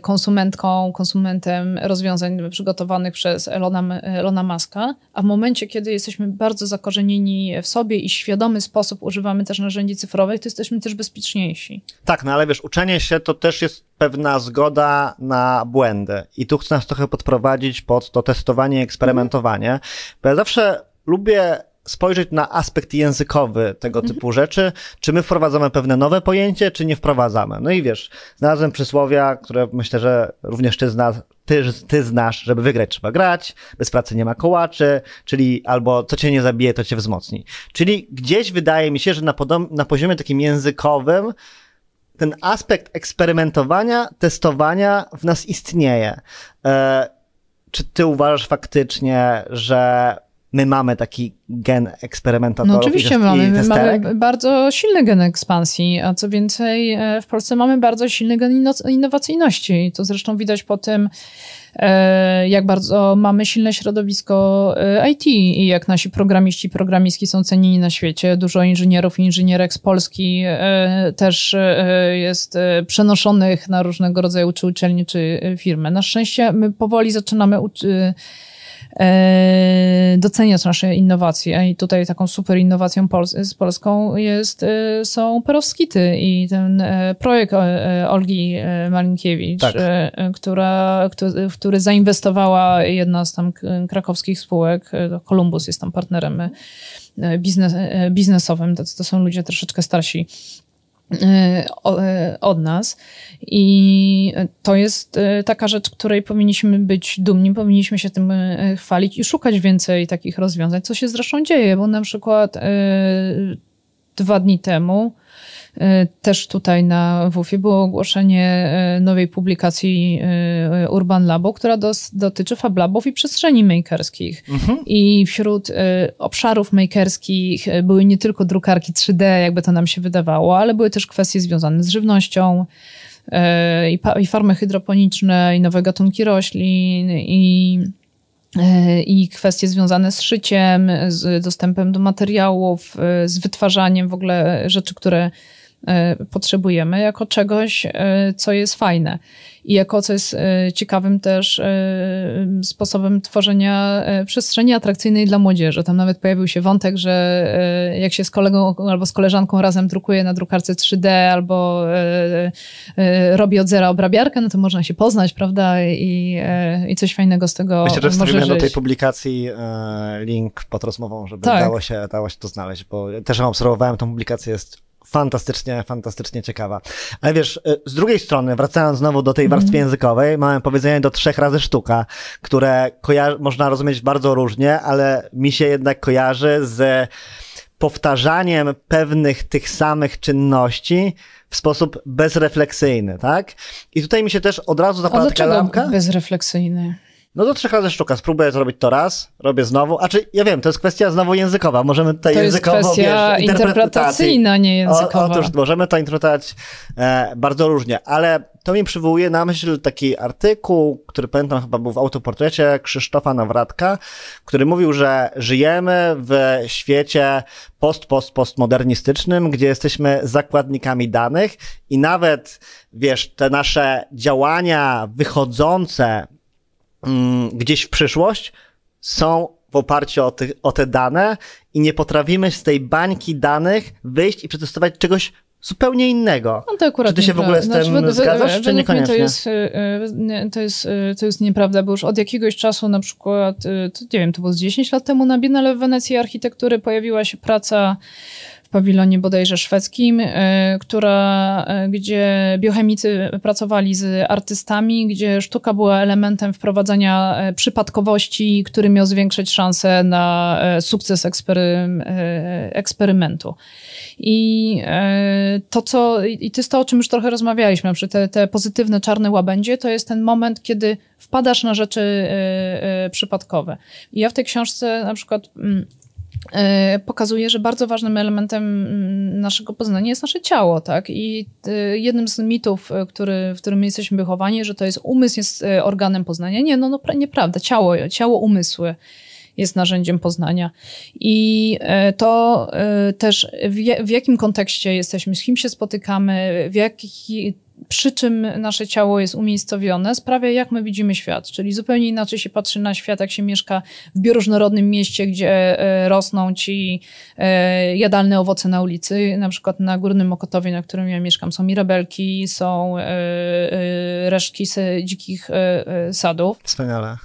konsumentką, konsumentem rozwiązań przygotowanych przez Elona, Elona Muska, a w momencie, kiedy jesteśmy bardzo zakorzenieni w sobie i świadomy sposób używamy też narzędzi cyfrowych, to jesteśmy też bezpieczniejsi. Tak, no ale wiesz, uczenie się to też jest pewna zgoda na błędy i tu chcę nas trochę podprowadzić pod to testowanie i eksperymentowanie, bo ja zawsze lubię spojrzeć na aspekt językowy tego typu mhm. rzeczy, czy my wprowadzamy pewne nowe pojęcie, czy nie wprowadzamy. No i wiesz, znalazłem przysłowia, które myślę, że również ty znasz, ty, ty znasz, żeby wygrać trzeba grać, bez pracy nie ma kołaczy, czyli albo co cię nie zabije, to cię wzmocni. Czyli gdzieś wydaje mi się, że na, na poziomie takim językowym ten aspekt eksperymentowania, testowania w nas istnieje. E czy ty uważasz faktycznie, że my mamy taki gen eksperymentatorów. No oczywiście i mamy, mamy bardzo silny gen ekspansji, a co więcej e, w Polsce mamy bardzo silny gen innowacyjności. To zresztą widać po tym, e, jak bardzo mamy silne środowisko e, IT i jak nasi programiści, programistki są cenieni na świecie. Dużo inżynierów i inżynierek z Polski też jest przenoszonych na różnego rodzaju czy uczelnie, czy firmy. Na szczęście my powoli zaczynamy uczyć E, doceniać nasze innowacje. I tutaj taką super innowacją z Polską jest, e, są perowskity i ten e, projekt Olgi Malinkiewicz, tak. która, który, w który zainwestowała jedna z tam krakowskich spółek, Columbus jest tam partnerem biznes, biznesowym, to, to są ludzie troszeczkę starsi Y, y, od nas. I to jest y, taka rzecz, której powinniśmy być dumni, powinniśmy się tym chwalić i szukać więcej takich rozwiązań, co się zresztą dzieje, bo na przykład dwa dni temu Y, też tutaj na WUFI było ogłoszenie y, nowej publikacji y, Urban Labo, która dos, dotyczy fablabów i przestrzeni makerskich. Mhm. I wśród obszarów makerskich były nie tylko drukarki 3D, jakby to nam się wydawało, ale były też kwestie związane z żywnością, i, i farmy hydroponiczne, i nowe gatunki roślin, i, i kwestie związane z szyciem, z dostępem do materiałów, z wytwarzaniem w ogóle rzeczy, które E, potrzebujemy jako czegoś, e, co jest fajne i jako co jest e, ciekawym też sposobem tworzenia przestrzeni atrakcyjnej dla młodzieży. Tam nawet pojawił się wątek, że jak się z kolegą albo z koleżanką razem drukuje na drukarce 3D albo robi od zera obrabiarkę, no to można się poznać, prawda, i, i coś fajnego z tego Myślę, że wstawimy do tej publikacji link pod rozmową, żeby tak. dało, się, dało się to znaleźć, bo też obserwowałem tą publikację, jest fantastycznie, fantastycznie ciekawa. Ale wiesz, y, z drugiej strony, wracając znowu do tej mm. warstwy językowej, mamy powiedzenie do trzech razy sztuka, które można rozumieć bardzo różnie, ale mi się jednak kojarzy z powtarzaniem pewnych tych samych czynności w sposób bezrefleksyjny, tak? I tutaj mi się też od razu zapadła taka lampka. Bezrefleksyjny. No to trzech razy sztuka. Spróbuję zrobić to raz, robię znowu. A czy ja wiem, to jest kwestia znowu językowa. Możemy tutaj to językowo. Jest kwestia wiesz, interpretacyjna, nie językowa. O, otóż możemy to interpretować e, bardzo różnie, ale to mi przywołuje na myśl taki artykuł, który pamiętam chyba był w autoportrecie Krzysztofa Nawratka, który mówił, że żyjemy w świecie post, post, postmodernistycznym, gdzie jesteśmy zakładnikami danych i nawet, wiesz, te nasze działania wychodzące Mm, gdzieś w przyszłość są w oparciu o, o te dane i nie potrafimy z tej bańki danych wyjść i przetestować czegoś zupełnie innego. No to akurat czy ty się w ogóle z znaczy, tym znaczy, zgadzasz, czy niekoniecznie? Y, y, to jest, to, y, jest, to jest nieprawda, bo już od jakiegoś czasu, na przykład, nie wiem, to było z 10 lat temu na Biennale w Wenecji Architektury pojawiła się praca w pawilonie bodajże szwedzkim, e, która, e, gdzie biochemicy pracowali z artystami, gdzie sztuka była elementem wprowadzania e, przypadkowości, który miał zwiększyć szanse na sukces ekspery, eksperymentu. I to, co, i to jest to, o czym już trochę rozmawialiśmy, przy te, te pozytywne czarne łabędzie, to jest ten moment, kiedy wpadasz na rzeczy przypadkowe. I ja w tej książce na przykład mm, E, pokazuje, że bardzo ważnym elementem mm, naszego poznania jest nasze ciało, tak? I e, jednym z mitów, e, który, w którym jesteśmy wychowani, że to jest umysł jest organem poznania. Nie, no, no nieprawda. Ciało, ciało umysły jest narzędziem poznania. I to też w, jakim kontekście jesteśmy, z kim się spotykamy, w jakich przy czym nasze ciało jest umiejscowione, sprawia, jak my widzimy świat. Czyli zupełnie inaczej się patrzy na świat, jak się mieszka w bioróżnorodnym mieście, gdzie e, rosną ci e, jadalne owoce na ulicy. Na przykład na Górnym Mokotowie, na którym ja mieszkam, są mirabelki, są e, resztki dzikich sadów. Wspaniale.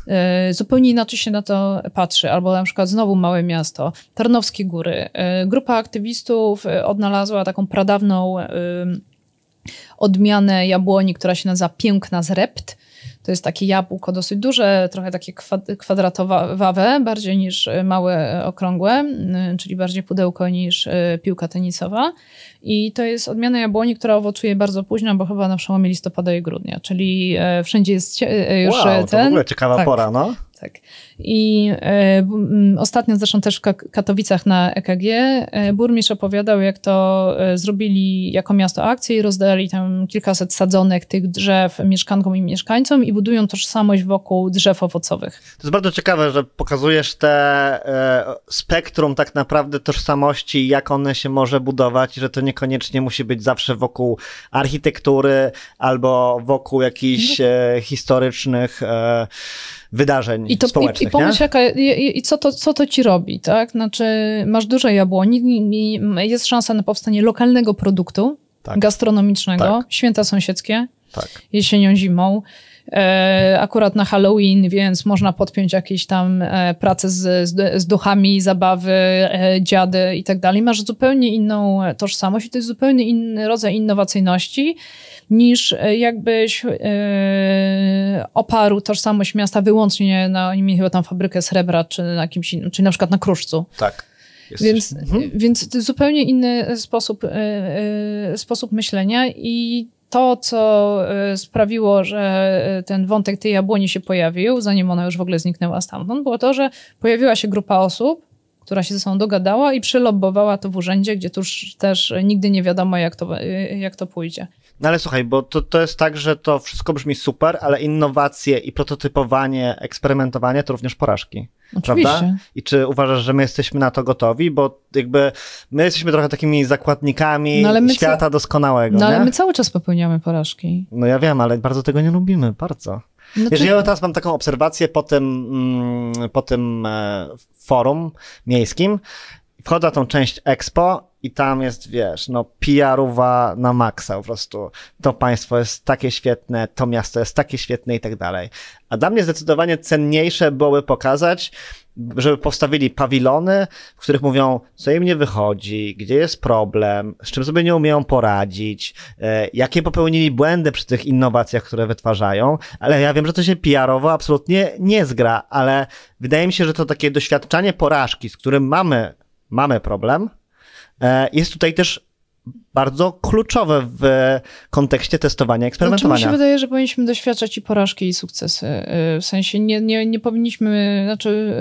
Zupełnie inaczej się na to patrzy. Albo na przykład znowu małe miasto, Tarnowskie Góry. Grupa aktywistów odnalazła taką pradawną odmianę jabłoni, która się nazywa piękna z rept. To jest takie jabłko dosyć duże, trochę takie kwadratowawe, bardziej niż e, małe, e, okrągłe, czyli bardziej pudełko niż e, piłka tenisowa. I to jest odmiana jabłoni, która owocuje bardzo późno, bo chyba na przełomie listopada i grudnia, czyli wszędzie jest już wow, ten. To w ogóle ciekawa tak, pora, no? Tak. I e, mm, ostatnio zresztą też w Katowicach na EKG e, burmistrz opowiadał, jak to e, zrobili jako miasto akcję i rozdali tam kilkaset sadzonek tych drzew mieszkankom i mieszkańcom i budują tożsamość wokół drzew owocowych. To jest bardzo ciekawe, że pokazujesz te spektrum tak naprawdę tożsamości, jak one się może budować że to niekoniecznie musi być zawsze wokół architektury albo wokół jakichś historycznych wydarzeń I to, społecznych. I, i tak, pomyśl, jaka, i, i, co, to, co to ci robi, tak? Znaczy, masz duże jabłoni, jest szansa na powstanie lokalnego produktu tak. gastronomicznego, tak. święta sąsiedzkie, tak. jesienią, zimą e, akurat na Halloween, więc można podpiąć jakieś tam e, prace z, z duchami, zabawy, e, dziady i tak dalej. Masz zupełnie inną tożsamość i to jest zupełnie inny rodzaj innowacyjności niż e, jakbyś yy, oparł tożsamość miasta wyłącznie na, oni mieli chyba tam fabrykę srebra, czy na kimś innym, czyli na przykład na Kruszcu. Tak. Więc, e, mhm. więc zupełnie inny sposób, yy, sposób myślenia i to, co sprawiło, że ten wątek tej jabłoni się pojawił, zanim ona już w ogóle zniknęła stamtąd, było to, że pojawiła się grupa osób, która się ze sobą dogadała i przylobowała to w urzędzie, gdzie tuż też nigdy nie wiadomo, jak to, jak to pójdzie. No ale słuchaj, bo to, to jest tak, że to wszystko brzmi super, ale innowacje i prototypowanie, eksperymentowanie to również porażki. Oczywiście. Prawda? I czy uważasz, że my jesteśmy na to gotowi? Bo jakby my jesteśmy trochę takimi zakładnikami no świata ca... doskonałego. No ale nie? my cały czas popełniamy porażki. No ja wiem, ale bardzo tego nie lubimy, bardzo. No Jeżeli czy... ja teraz mam taką obserwację po tym, mm, po tym e, forum miejskim, wchodzę na tą część Expo i tam jest, wiesz, no pr uwa na maksa po prostu. To państwo jest takie świetne, to miasto jest takie świetne i tak dalej. A dla mnie zdecydowanie cenniejsze byłoby pokazać, żeby postawili pawilony, w których mówią, co im nie wychodzi, gdzie jest problem, z czym sobie nie umieją poradzić, e, jakie popełnili błędy przy tych innowacjach, które wytwarzają, ale ja wiem, że to się PR-owo absolutnie nie zgra, ale wydaje mi się, że to takie doświadczanie porażki, z którym mamy, mamy problem, E, jest tutaj też bardzo kluczowe w kontekście testowania, eksperymentowania. Znaczy, mi się wydaje, że powinniśmy doświadczać i porażki, i sukcesy. E, w sensie nie, nie, nie powinniśmy, znaczy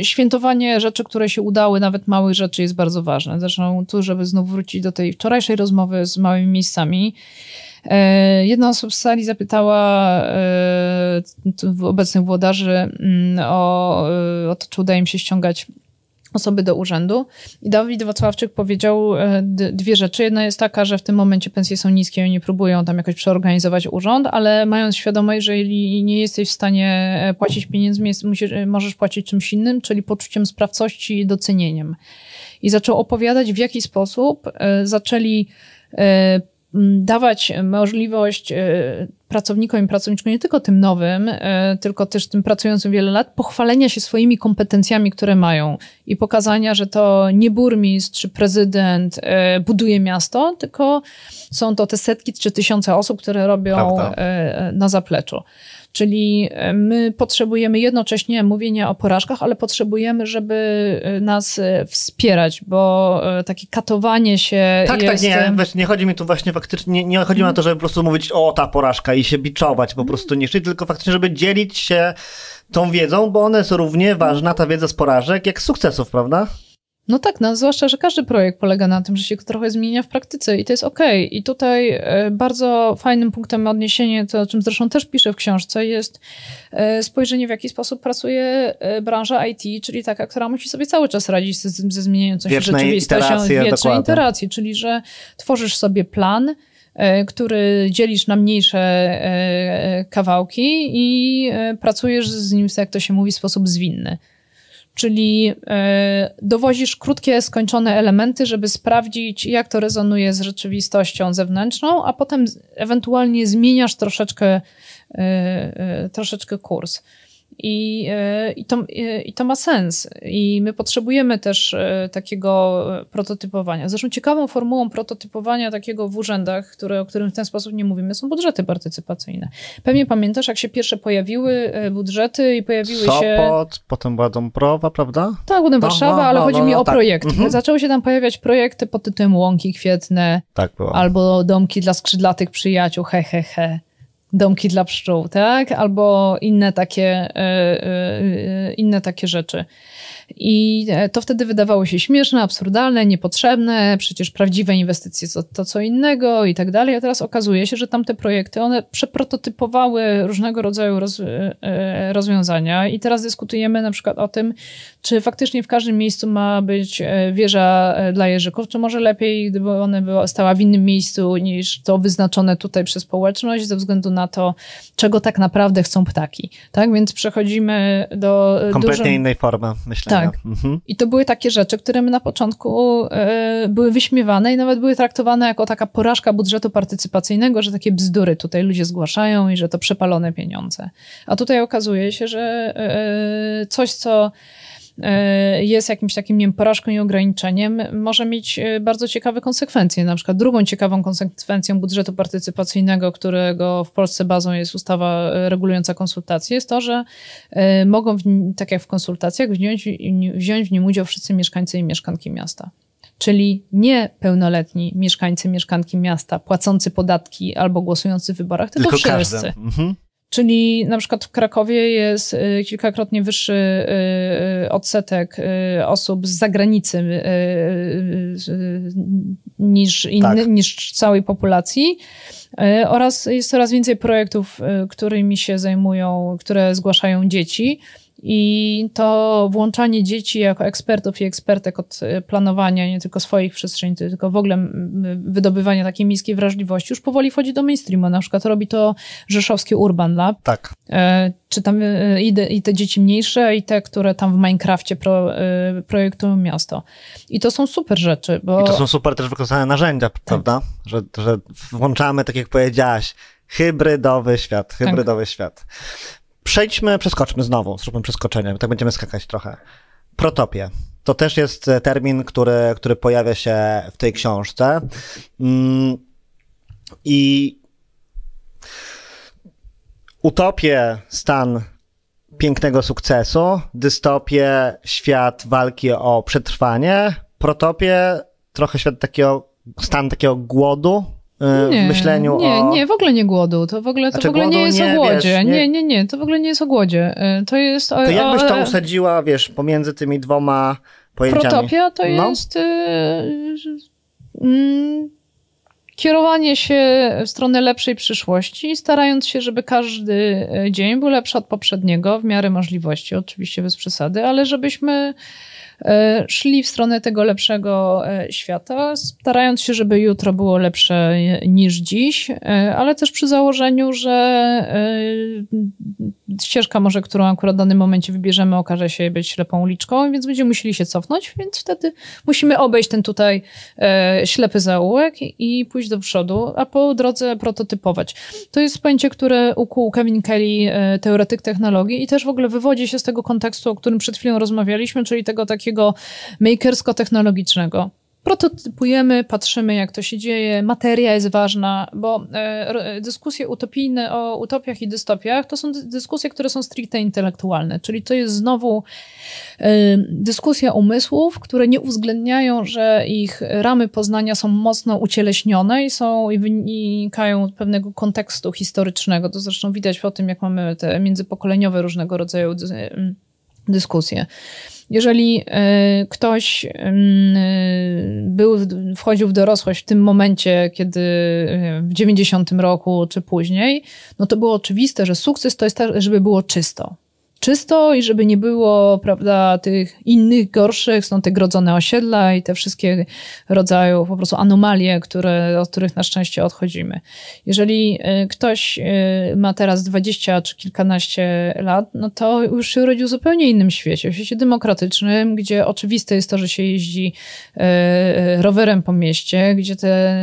e, świętowanie rzeczy, które się udały, nawet małych rzeczy jest bardzo ważne. Zresztą tu, żeby znów wrócić do tej wczorajszej rozmowy z małymi miejscami, Jedna osoba z sali zapytała obecnych włodarzy mm, o, o to, czy udaje im się ściągać osoby do urzędu. I Dawid Wacławczyk powiedział e, dwie rzeczy. Jedna jest taka, że w tym momencie pensje są niskie i oni próbują tam jakoś przeorganizować urząd, ale mając świadomość, że jeżeli nie jesteś w stanie e, płacić pieniędzmi, musisz, e, możesz płacić czymś innym, czyli poczuciem sprawczości i docenieniem. I zaczął opowiadać, w jaki sposób zaczęli dawać możliwość pracownikom i pracowniczkom, nie tylko tym nowym, e, tylko też tym pracującym wiele lat, pochwalenia się swoimi kompetencjami, które mają i pokazania, że to nie burmistrz czy prezydent e, buduje miasto, tylko są to te setki czy tysiące osób, które robią Prawda. E, na zapleczu. Czyli e, my potrzebujemy jednocześnie mówienia o porażkach, ale potrzebujemy, żeby e, nas e, wspierać, bo takie katowanie się. Tak, jest... tak, nie, wiesz, nie chodzi mi tu właśnie faktycznie, nie, nie chodzi mi o to, żeby po prostu mówić o ta porażka i się biczować po prostu nie tylko faktycznie, żeby dzielić się tą wiedzą, bo ona jest równie ważna, ta wiedza z porażek, jak z sukcesów, prawda? No tak, no, zwłaszcza, że każdy projekt polega na tym, że się trochę zmienia w praktyce i to jest okej. Okay. I tutaj e, bardzo fajnym punktem odniesienia, to o czym zresztą też piszę w książce, jest e, spojrzenie w jaki sposób pracuje e, branża IT, czyli taka, która musi sobie cały czas radzić ze, ze zmieniającą się rzeczywistością. Wieczne iteracje, czyli że tworzysz sobie plan, który dzielisz na mniejsze kawałki i pracujesz z nim, jak to się mówi, w sposób zwinny czyli e, dowozisz krótkie, skończone elementy, żeby sprawdzić, jak to rezonuje z rzeczywistością zewnętrzną, a potem ewentualnie zmieniasz troszeczkę, e, e, troszeczkę kurs. I, e, i, to, e, I to ma sens. I my potrzebujemy też e, takiego prototypowania. Zresztą ciekawą formułą prototypowania takiego w urzędach, które, o którym w ten sposób nie mówimy, są budżety partycypacyjne. Pewnie pamiętasz, jak się pierwsze pojawiły budżety i pojawiły Sopot, się. Sopot, potem była Dąbrowa, prawda? Tak, potem Warszawa, ale chodzi no, mi o no, tak. projekty. Mhm. Zaczęły się tam pojawiać projekty pod tytułem Łąki Kwietne tak było. albo Domki dla skrzydlatych przyjaciół, he, he, he domki dla pszczół, tak? Albo inne takie, e, e, e, inne takie rzeczy. I e, to wtedy wydawało się śmieszne, absurdalne, niepotrzebne, przecież prawdziwe inwestycje to, to co innego i tak dalej. A teraz okazuje się, że tamte projekty, one przeprototypowały różnego rodzaju roz, e, e, rozwiązania i teraz dyskutujemy na przykład o tym, czy faktycznie w każdym miejscu ma być wieża dla jeżyków, czy może lepiej, gdyby ona była, stała w innym miejscu niż to wyznaczone tutaj przez społeczność ze względu na to, czego tak naprawdę chcą ptaki. Tak, więc przechodzimy do... Kompletnie dużym... innej formy myślę. Tak. Mhm. I to były takie rzeczy, które my na początku y, były wyśmiewane i nawet były traktowane jako taka porażka budżetu partycypacyjnego, że takie bzdury tutaj ludzie zgłaszają i że to przepalone pieniądze. A tutaj okazuje się, że y, coś, co Y, jest jakimś takim nie wiem, porażką i ograniczeniem, może mieć y, bardzo ciekawe konsekwencje. Na przykład drugą ciekawą konsekwencją budżetu partycypacyjnego, którego w Polsce bazą jest ustawa y, regulująca konsultacje, jest to, że mogą, tak jak w konsultacjach, wziąć, wziąć w nim udział wszyscy mieszkańcy i mieszkanki miasta czyli nie pełnoletni mieszkańcy, mieszkanki miasta, płacący podatki albo głosujący w wyborach, tylko, tylko wszyscy. Mhm. Czyli na przykład w Krakowie jest y, kilkakrotnie wyższy y, y, odsetek osób z zagranicy niż, inny, tak. niż całej populacji. Oraz jest coraz więcej projektów, którymi się zajmują, które zgłaszają dzieci. I to włączanie dzieci jako ekspertów i ekspertek od y, planowania nie tylko swoich przestrzeni, tylko w ogóle wydobywania takiej miejskiej wrażliwości już powoli wchodzi do mainstreamu. Na przykład robi to rzeszowski Urban Lab. Tak. E, czy tam y, i te dzieci mniejsze, i te, które tam w Minecrafcie pro, y, projektują miasto. I to są super rzeczy. Bo... I to są super też wykorzystane narzędzia, tak. prawda? Że, że włączamy, tak jak powiedziałaś, hybrydowy świat, tak. hybrydowy tak. świat. Przejdźmy, przeskoczmy znowu, zróbmy przeskoczenie, tak będziemy skakać trochę. Protopie. To też jest e, termin, który, który pojawia się w tej książce. Mm, I utopie stan pięknego sukcesu, dystopie świat walki o przetrwanie, protopie trochę świat takiego, stan takiego głodu, E, w nie, myśleniu nie, o... Nie, w ogóle nie głodu. To w ogóle, to znaczy, w ogóle nie jest nie, o głodzie. Wiesz, nie... nie... nie, nie, to w ogóle nie jest o głodzie. E, to jest o... To jakbyś to usadziła, wiesz, pomiędzy tymi dwoma pojęciami? Protopia to no. jest... E, mm, kierowanie się w stronę lepszej przyszłości, starając się, żeby każdy dzień był lepszy od poprzedniego, w miarę możliwości, oczywiście bez przesady, ale żebyśmy E, szli w stronę tego lepszego e, świata, starając się, żeby jutro było lepsze e, niż dziś, ale też przy założeniu, że ścieżka może, którą akurat w danym momencie wybierzemy, okaże się być ślepą uliczką, więc będziemy musieli się cofnąć, więc wtedy musimy obejść ten tutaj ślepy zaułek i pójść do przodu, a po drodze prototypować. To jest pojęcie, które ukuł Kevin Kelly, teoretyk technologii i też w ogóle wywodzi się z tego kontekstu, o którym przed chwilą rozmawialiśmy, czyli tego takiego takiego makersko-technologicznego prototypujemy, patrzymy, jak to się dzieje, materia jest ważna, bo e, e, dyskusje utopijne o utopiach i dystopiach to są dyskusje, które są stricte intelektualne, czyli to jest znowu e, dyskusja umysłów, które nie uwzględniają, że ich ramy poznania są mocno ucieleśnione i są i wynikają od pewnego kontekstu historycznego. To zresztą widać po tym, jak mamy te międzypokoleniowe różnego rodzaju dyskusje. Jeżeli y, ktoś y, był, wchodził w dorosłość w tym momencie, kiedy y, w 90 roku czy później, no to było oczywiste, że sukces to jest, żeby było czysto czysto i żeby nie było, prawda, tych innych, gorszych, są te grodzone osiedla i te wszystkie rodzaju po prostu anomalie, które, od których na szczęście odchodzimy. Jeżeli e, ktoś e, ma teraz dwadzieścia czy kilkanaście lat, no to już się urodził w zupełnie innym świecie, w świecie demokratycznym, gdzie oczywiste jest to, że się jeździ e, rowerem po mieście, gdzie te,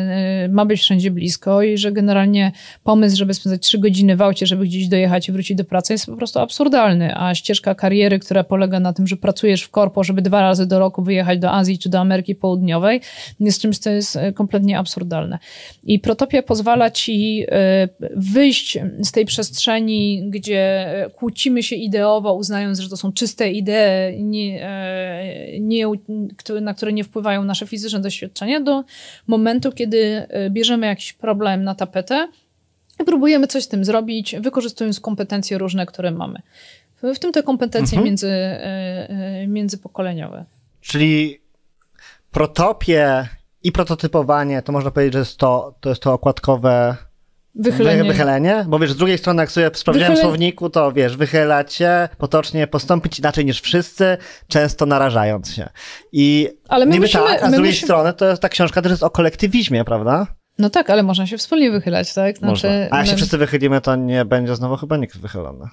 ma być wszędzie blisko i że generalnie pomysł, żeby spędzać trzy godziny w aucie, żeby gdzieś dojechać i wrócić do pracy jest po prostu absurdalny a ścieżka kariery, która polega na tym, że pracujesz w korpo, żeby dwa razy do roku wyjechać do Azji czy do Ameryki Południowej, jest czymś, co jest e, kompletnie absurdalne. I protopia pozwala ci e, wyjść z tej przestrzeni, gdzie e, kłócimy się ideowo, uznając, że to są czyste idee, nie, nie, na które nie wpływają nasze fizyczne doświadczenia, do momentu, kiedy bierzemy jakiś problem na tapetę, próbujemy coś z tym zrobić, wykorzystując kompetencje różne, które mamy w tym te kompetencje mhm. między, e, e, międzypokoleniowe. Czyli protopie i prototypowanie, to można powiedzieć, że jest to, to, jest to okładkowe Wychylenie. wychylenie. Bo wiesz, z drugiej strony, jak sobie sprawdziłem w słowniku, to wiesz, wychylać się, potocznie postąpić inaczej niż wszyscy, często narażając się. I ale my musimy, tak, a z drugiej strony to jest, ta książka też jest o kolektywizmie, prawda? No tak, ale można się wspólnie wychylać, tak? Znaczy, można. A jak my... się no- wszyscy wychylimy, to nie będzie znowu chyba nikt wychylony.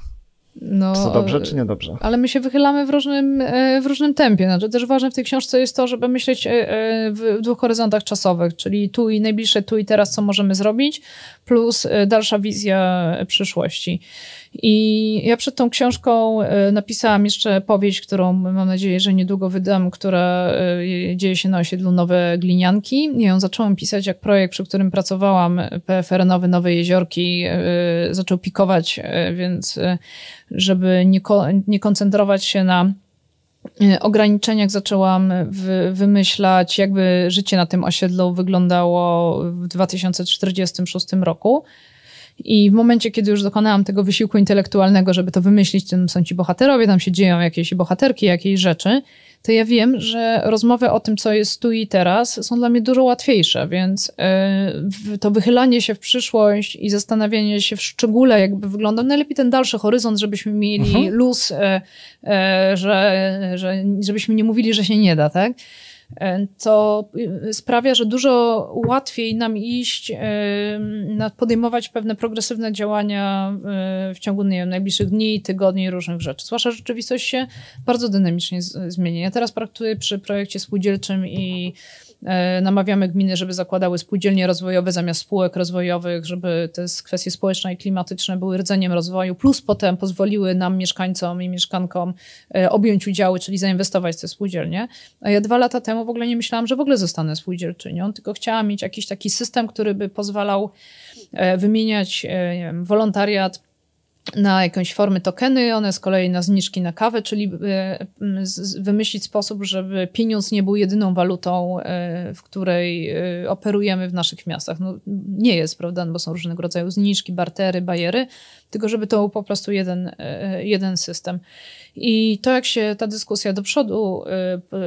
No, Co dobrze czy niedobrze? Ale my się wychylamy w różnym, e, w różnym tempie. Znaczy, też ważne w tej książce jest to, żeby myśleć e, e, w dwóch horyzontach czasowych, czyli tu i najbliższe tu i teraz, co możemy zrobić, plus dalsza wizja przyszłości. I ja przed tą książką e, napisałam jeszcze powieść, którą mam nadzieję, że niedługo wydam, która e, dzieje się na osiedlu Nowe Glinianki. Ja ją zaczęłam pisać jak projekt, przy którym pracowałam, PFR Nowy Nowe Jeziorki, e, zaczął pikować, więc żeby nie, ko nie koncentrować się na ograniczeniach zaczęłam wymyślać, jakby życie na tym osiedlu wyglądało w 2046 roku. I w momencie, kiedy już dokonałam tego wysiłku intelektualnego, żeby to wymyślić, tam są ci bohaterowie, tam się dzieją jakieś bohaterki, jakieś rzeczy, to ja wiem, że rozmowy o tym, co jest tu i teraz, są dla mnie dużo łatwiejsze, więc yy, to wychylanie się w przyszłość i zastanawianie się w szczególe, jakby wyglądał najlepiej ten dalszy horyzont, żebyśmy mieli mhm. luz, yy, yy, że, że, żebyśmy nie mówili, że się nie da, tak? co y, sprawia, że dużo łatwiej nam iść, y, podejmować pewne progresywne działania y, w ciągu nie wiem, najbliższych dni, tygodni, różnych rzeczy. Zwłaszcza, rzeczywistość się bardzo dynamicznie zmienia. Ja teraz pracuję przy projekcie spółdzielczym i E, namawiamy gminy, żeby zakładały spółdzielnie rozwojowe zamiast spółek rozwojowych, żeby te kwestie społeczne i klimatyczne były rdzeniem rozwoju, plus potem pozwoliły nam, mieszkańcom i mieszkankom, e, objąć udziały, czyli zainwestować w te spółdzielnie. A ja dwa lata temu w ogóle nie myślałam, że w ogóle zostanę spółdzielczynią, tylko chciałam mieć jakiś taki system, który by pozwalał e, wymieniać wiem, wolontariat, na jakąś formy tokeny, one z kolei na zniżki na kawę, czyli e, wymyślić sposób, żeby pieniądz nie był jedyną walutą, e, w której e, operujemy w naszych miastach. No, nie jest, prawda, bo są różnego rodzaju zniżki, bartery, bajery, tylko żeby to był po prostu jeden, jeden system. I to, jak się ta dyskusja do przodu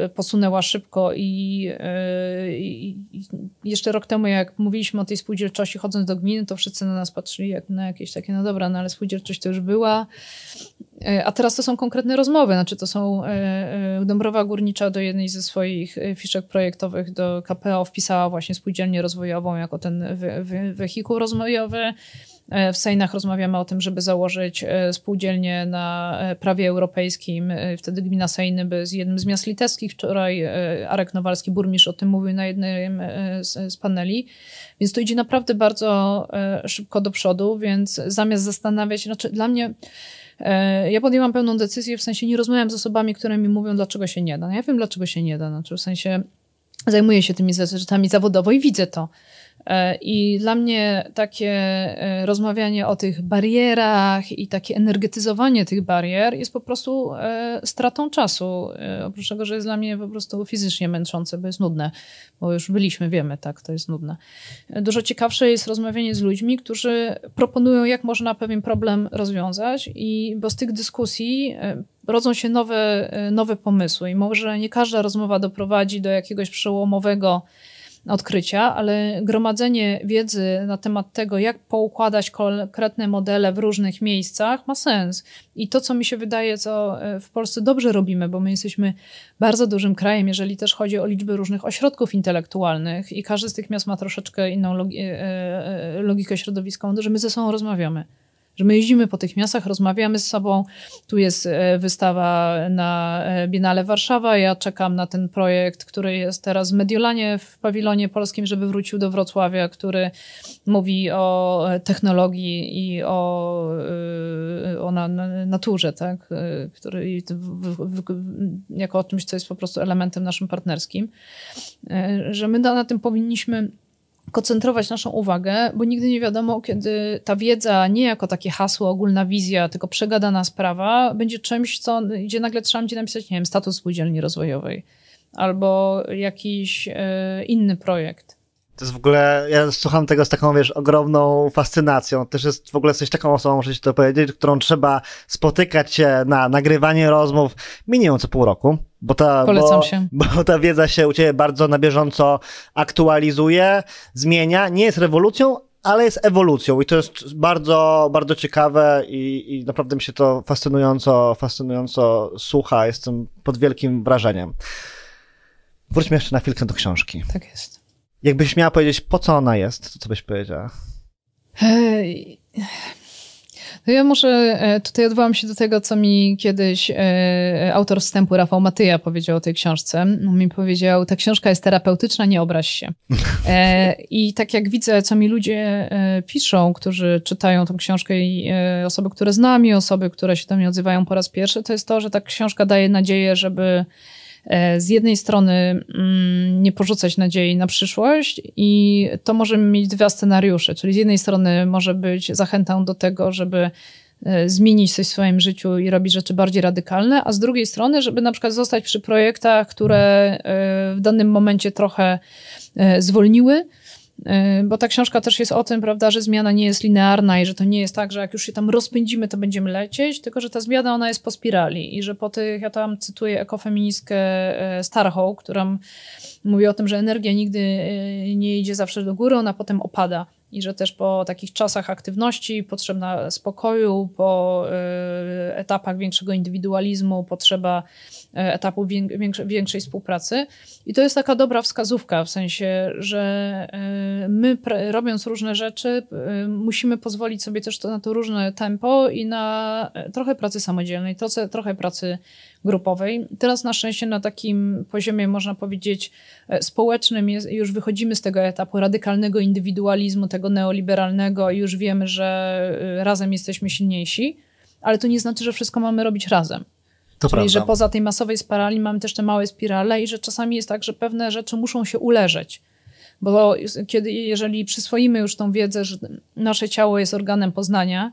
y, posunęła szybko y, i, jeszcze rok temu, jak mówiliśmy o tej spółdzielczości, chodząc do gminy, to wszyscy na nas patrzyli jak na jakieś takie, no dobra, no ale spółdzielczość to już była. Y, a teraz to są konkretne rozmowy, znaczy to są Dąbrowa Górnicza do jednej ze swoich fiszek projektowych do KPO wpisała właśnie spółdzielnię rozwojową jako ten wehikuł rozwojowy. E, w Sejnach rozmawiamy o tym, żeby założyć e, spółdzielnię na e, prawie europejskim. Wtedy gmina Sejny by z jednym z miast litewskich, wczoraj Arek Nowalski, burmistrz o tym mówił na jednym z paneli. Więc to idzie naprawdę bardzo szybko do przodu, więc zamiast zastanawiać się, znaczy dla mnie... Ja podjęłam pełną decyzję, w sensie nie rozmawiam z osobami, które mi mówią, dlaczego się nie da. No ja wiem, dlaczego się nie da. Znaczy, w sensie zajmuję się tymi rzeczami zawodowo i widzę to. E, I dla mnie takie e, rozmawianie o tych barierach i takie energetyzowanie tych barier jest po prostu e, stratą czasu. Oprócz tego, że jest dla mnie po prostu fizycznie męczące, bo jest nudne, bo już byliśmy, wiemy, tak, to jest nudne. Dużo ciekawsze jest rozmawianie z ludźmi, którzy proponują, jak można pewien problem rozwiązać, i bo z tych dyskusji rodzą się nowe, nowe pomysły, i może nie każda rozmowa doprowadzi do jakiegoś przełomowego odkrycia, ale gromadzenie wiedzy na temat tego, jak poukładać konkretne modele w różnych miejscach, ma sens. I to, co mi się wydaje, co e, w Polsce dobrze robimy, bo my jesteśmy bardzo dużym krajem, jeżeli też chodzi o liczbę różnych ośrodków intelektualnych, i każdy z tych miast ma troszeczkę inną e, e, logikę środowiskową, to że my ze sobą rozmawiamy. Że my jeździmy po tych miastach, rozmawiamy z sobą. Tu jest e, wystawa na e, Biennale Warszawa. Ja czekam na ten projekt, który jest teraz w Mediolanie, w pawilonie polskim, żeby wrócił do Wrocławia, który mówi o technologii i o, e, o naturze, tak? który jako o czymś, co jest po prostu elementem naszym partnerskim. Że my na tym powinniśmy koncentrować naszą uwagę, bo nigdy nie wiadomo, kiedy ta wiedza, nie jako takie hasło, ogólna wizja, tylko przegadana sprawa, będzie czymś, co, gdzie nagle trzeba będzie napisać, nie wiem, status spółdzielni rozwojowej albo jakiś e, inny projekt. To jest w ogóle, ja słucham tego z taką, wiesz, ogromną fascynacją. Też jest w ogóle coś taką osobą, muszę się to powiedzieć, którą trzeba spotykać się na nagrywanie rozmów minimum co pół roku bo ta, Polecam bo, się. Bo ta wiedza się u Ciebie bardzo na bieżąco aktualizuje, zmienia. Nie jest rewolucją, ale jest ewolucją i to jest bardzo, bardzo ciekawe i, i naprawdę mi się to fascynująco, fascynująco słucha. Jestem pod wielkim wrażeniem. Wróćmy jeszcze na chwilkę do książki. Tak jest. Jakbyś miała powiedzieć, po co ona jest, to co byś powiedziała? Hey. To no ja może e, tutaj odwołam się do tego, co mi kiedyś e, autor wstępu Rafał Matyja powiedział o tej książce. On no, mi powiedział, ta książka jest terapeutyczna, nie obraź się. E, I tak jak widzę, co mi ludzie piszą, którzy czytają tą książkę i osoby, które znam i osoby, które się do mnie odzywają po raz pierwszy, to jest to, że ta książka daje nadzieję, żeby E, z jednej strony mm, nie porzucać nadziei na przyszłość i to możemy mieć dwa scenariusze, czyli z jednej strony może być zachętą do tego, żeby e, zmienić coś w swoim życiu i robić rzeczy bardziej radykalne, a z drugiej strony, żeby na przykład zostać przy projektach, które e, w danym momencie trochę zwolniły, Y, bo ta książka też jest o tym, prawda, że zmiana nie jest linearna i że to nie jest tak, że jak już się tam rozpędzimy, to będziemy lecieć, tylko że ta zmiana ona jest po spirali i że po tych, ja tam cytuję ekofeministkę y, Starhow, która mówi o tym, że energia nigdy y, nie idzie zawsze do góry, ona potem opada i że też po takich czasach aktywności, potrzebna spokoju, po y, etapach większego indywidualizmu, potrzeba y, etapu większej współpracy. I to jest taka dobra wskazówka, w sensie, że y, my robiąc różne rzeczy, musimy pozwolić sobie też na to różne tempo i na e, trochę pracy samodzielnej, trochę pracy grupowej. Teraz na szczęście na takim poziomie, można powiedzieć, e, społecznym jest, już wychodzimy z tego etapu radykalnego indywidualizmu, tego neoliberalnego i już wiemy, że e, razem jesteśmy silniejsi, ale to nie znaczy, że wszystko mamy robić razem. To Czyli, prawda. że poza tej masowej spirali mamy też te małe spirale i że czasami jest tak, że pewne rzeczy muszą się uleżeć. Bo kiedy, jeżeli przyswoimy już tą wiedzę, że nasze ciało jest organem poznania,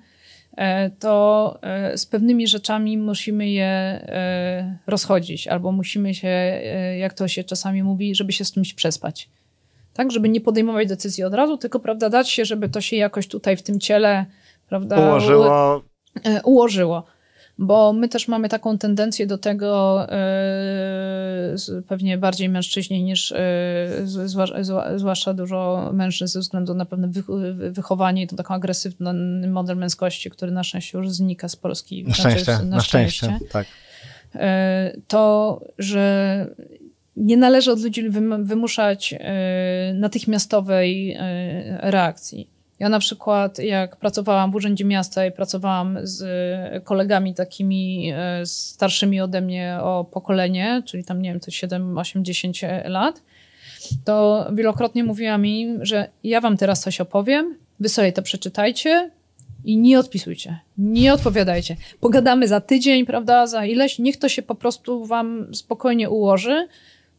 E, to e, z pewnymi rzeczami musimy je e, rozchodzić, albo musimy się, jak to się czasami mówi, żeby się z czymś przespać. Tak, żeby nie podejmować decyzji od razu, tylko prawda, dać się, żeby to się jakoś tutaj w tym ciele prawda, ułożyło. ułożyło bo my też mamy taką tendencję do tego, e, pewnie bardziej mężczyźni niż, e, zwłaszcza dużo mężczyzn ze względu na pewne wychowanie i to taką agresywny model męskości, który na szczęście już znika z Polski. Na znaczy, szczęście, na, na szczęście, szczęście, tak. E, to, że nie należy od ludzi wymuszać natychmiastowej reakcji ja na przykład, jak pracowałam w Urzędzie Miasta i pracowałam z e, kolegami takimi e, starszymi ode mnie o pokolenie, czyli tam, nie wiem, to 7, 8, 10 lat, to wielokrotnie mówiłam im, że ja wam teraz coś opowiem, wy sobie to przeczytajcie, i nie odpisujcie, nie odpowiadajcie. Pogadamy za tydzień, prawda, za ileś, niech to się po prostu wam spokojnie ułoży,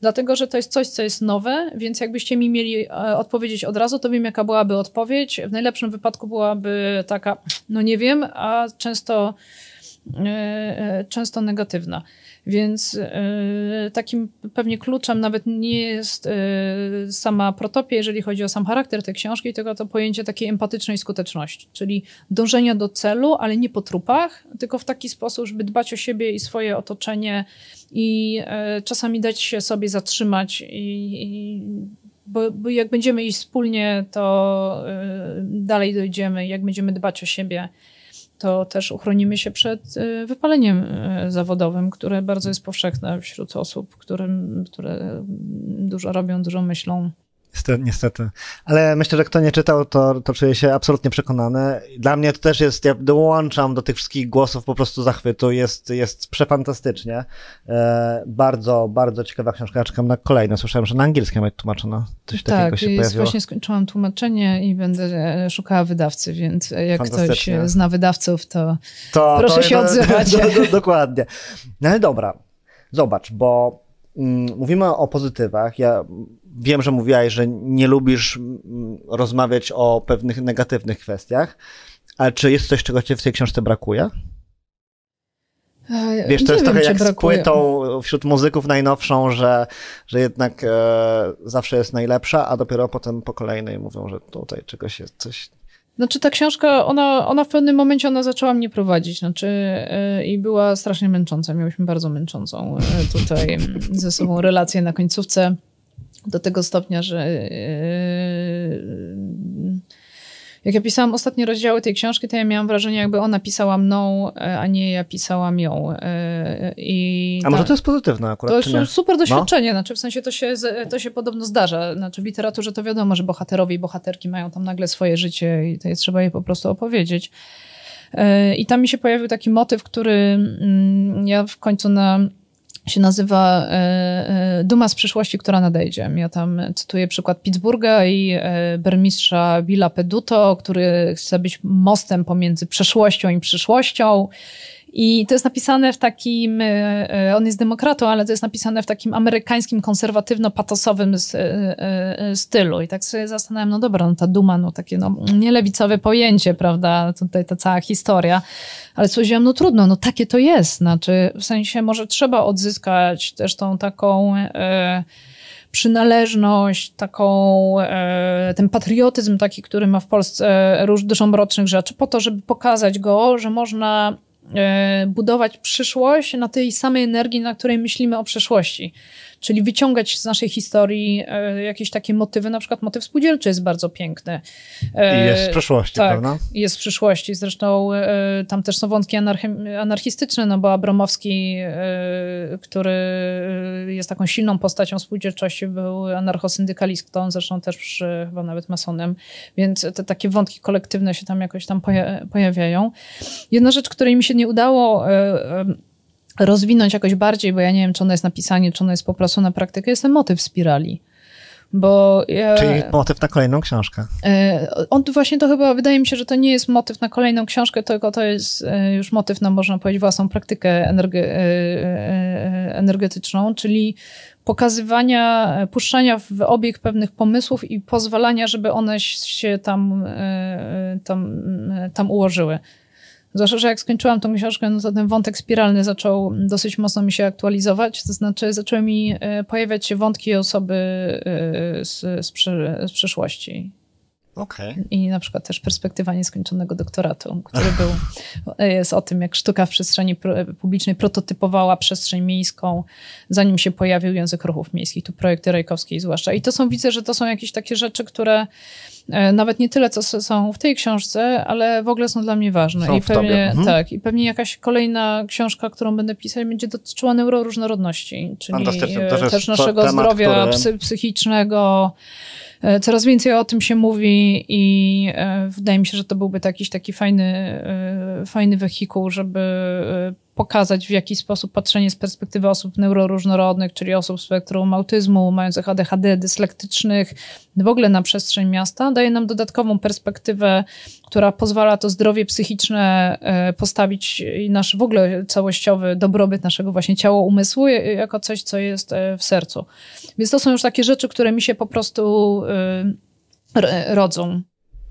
dlatego że to jest coś, co jest nowe, więc jakbyście mi mieli e, odpowiedzieć od razu, to wiem, jaka byłaby odpowiedź. W najlepszym wypadku byłaby taka, no nie wiem, a często, e, e, często negatywna. Więc e, takim pewnie kluczem nawet nie jest e, sama protopia, jeżeli chodzi o sam charakter tej książki, tylko to pojęcie takiej empatycznej skuteczności, czyli dążenia do celu, ale nie po trupach, tylko w taki sposób, żeby dbać o siebie i swoje otoczenie i e, czasami dać się sobie zatrzymać i, i bo, bo, jak będziemy iść wspólnie, to dalej dojdziemy, jak będziemy dbać o siebie to też uchronimy się przed y, wypaleniem y, zawodowym, które bardzo jest powszechne wśród osób, którym, które mm, dużo robią, dużo myślą. Niestety. Ale myślę, że kto nie czytał, to, to czuje się absolutnie przekonany. Dla mnie to też jest, ja dołączam do tych wszystkich głosów po prostu zachwytu. Jest, jest przefantastycznie. E, bardzo, bardzo ciekawa książka. Ja czekam na kolejne. Słyszałem, że na angielskim jest tłumaczona. Coś tak, takiego się jest, pojawiło. właśnie skończyłam tłumaczenie i będę e, szukała wydawcy, więc e, jak ktoś e, zna wydawców, to, to proszę to, się odzywać. dokładnie. No ale dobra, zobacz, bo Mm, mówimy o pozytywach. Ja wiem, że mówiłaś, że nie lubisz mm, rozmawiać o pewnych negatywnych kwestiach, ale czy jest coś, czego cię w tej książce brakuje? Wiesz, to nie jest wiem, trochę jak brakuje. z płytą wśród muzyków najnowszą, że, że jednak e, zawsze jest najlepsza, a dopiero potem po kolejnej mówią, że tutaj czegoś jest, coś, znaczy ta książka, ona, ona w pewnym momencie ona zaczęła mnie prowadzić, znaczy yy, i była strasznie męcząca. Miałyśmy bardzo męczącą yy, tutaj ze sobą relację na końcówce do tego stopnia, że yy, jak ja pisałam ostatnie rozdziały tej książki, to ja miałam wrażenie, jakby ona pisała mną, e, a nie ja pisałam ją. E, I a może tak, to jest pozytywne akurat? To jest super no. doświadczenie, no. znaczy w sensie to się, to się podobno zdarza. Znaczy w literaturze to wiadomo, że bohaterowie i bohaterki mają tam nagle swoje życie i to jest, trzeba je po prostu opowiedzieć. E, I tam mi się pojawił taki motyw, który mm, ja w końcu na się nazywa e, e, Duma z przyszłości, która nadejdzie. Ja tam cytuję przykład Pittsburgha i e, burmistrza Billa Peduto, który chce być mostem pomiędzy przeszłością i przyszłością. I to jest napisane w takim, e, e, on jest demokratą, ale to jest napisane w takim amerykańskim, konserwatywno-patosowym e, stylu. I tak sobie zastanawiam, no dobra, no ta duma, no takie no, nielewicowe pojęcie, prawda, tutaj ta cała historia. Ale stwierdziłam, no trudno, no takie to jest. Znaczy, w sensie może trzeba odzyskać też tą taką... E, przynależność, taką, ten patriotyzm taki, który ma w Polsce dużo mrocznych rzeczy, po to, żeby pokazać go, że można E, budować przyszłość na tej samej energii, na której myślimy o przeszłości. Czyli wyciągać z naszej historii e, jakieś takie motywy, na przykład motyw spółdzielczy jest bardzo piękny. E, jest w przyszłości, tak, prawda? jest w przyszłości. Zresztą e, tam też są wątki anarchistyczne, no bo Abramowski, który jest taką silną postacią spółdzielczości, był anarchosyndykalistą, zresztą też chyba nawet masonem, więc te takie wątki kolektywne się tam jakoś tam pojawiają. Jedna rzecz, której mi się nie udało rozwinąć jakoś bardziej, bo ja nie wiem, czy ono jest napisanie, czy ono jest po prostu na praktykę, jest ten motyw spirali. Bo, ja, Czyli motyw na kolejną książkę. E, on właśnie to chyba, wydaje mi się, że to nie jest motyw na kolejną książkę, tylko to jest e, już motyw na, można powiedzieć, własną praktykę energe e, energetyczną, czyli pokazywania, puszczania w obieg pewnych pomysłów i pozwalania, żeby one się tam, tam, tam ułożyły. Zwłaszcza, że jak skończyłam tą książkę, no to ten wątek spiralny zaczął dosyć mocno mi się aktualizować, to znaczy zaczęły mi e, pojawiać się wątki osoby e, z, z, przy, z Okay. I na przykład też perspektywa nieskończonego doktoratu, który był, e, jest o tym, jak sztuka w przestrzeni publicznej prototypowała przestrzeń miejską, zanim się pojawił język ruchów miejskich, tu projekty Rajkowskiej zwłaszcza. I to są, widzę, że to są jakieś takie rzeczy, które E, nawet nie tyle, co są w tej książce, ale w ogóle są dla mnie ważne. Są I pewnie, mhm. tak, I pewnie jakaś kolejna książka, którą będę pisać, będzie dotyczyła neuroróżnorodności, czyli e, też naszego temat, zdrowia który... psy, psychicznego. E, coraz więcej o tym się mówi i wydaje mi się, że to byłby jakiś taki fajny, fajny wehikuł, żeby pokazać, w jaki sposób patrzenie z perspektywy osób neuroróżnorodnych, czyli osób z spektrum autyzmu, mających ADHD, dyslektycznych, w ogóle na przestrzeń miasta, daje nam dodatkową perspektywę, która pozwala to zdrowie psychiczne e, postawić i nasz w ogóle całościowy dobrobyt naszego właśnie ciała, umysłu jako coś, co jest e, w sercu. Więc to są już takie rzeczy, które mi się po prostu e, rodzą.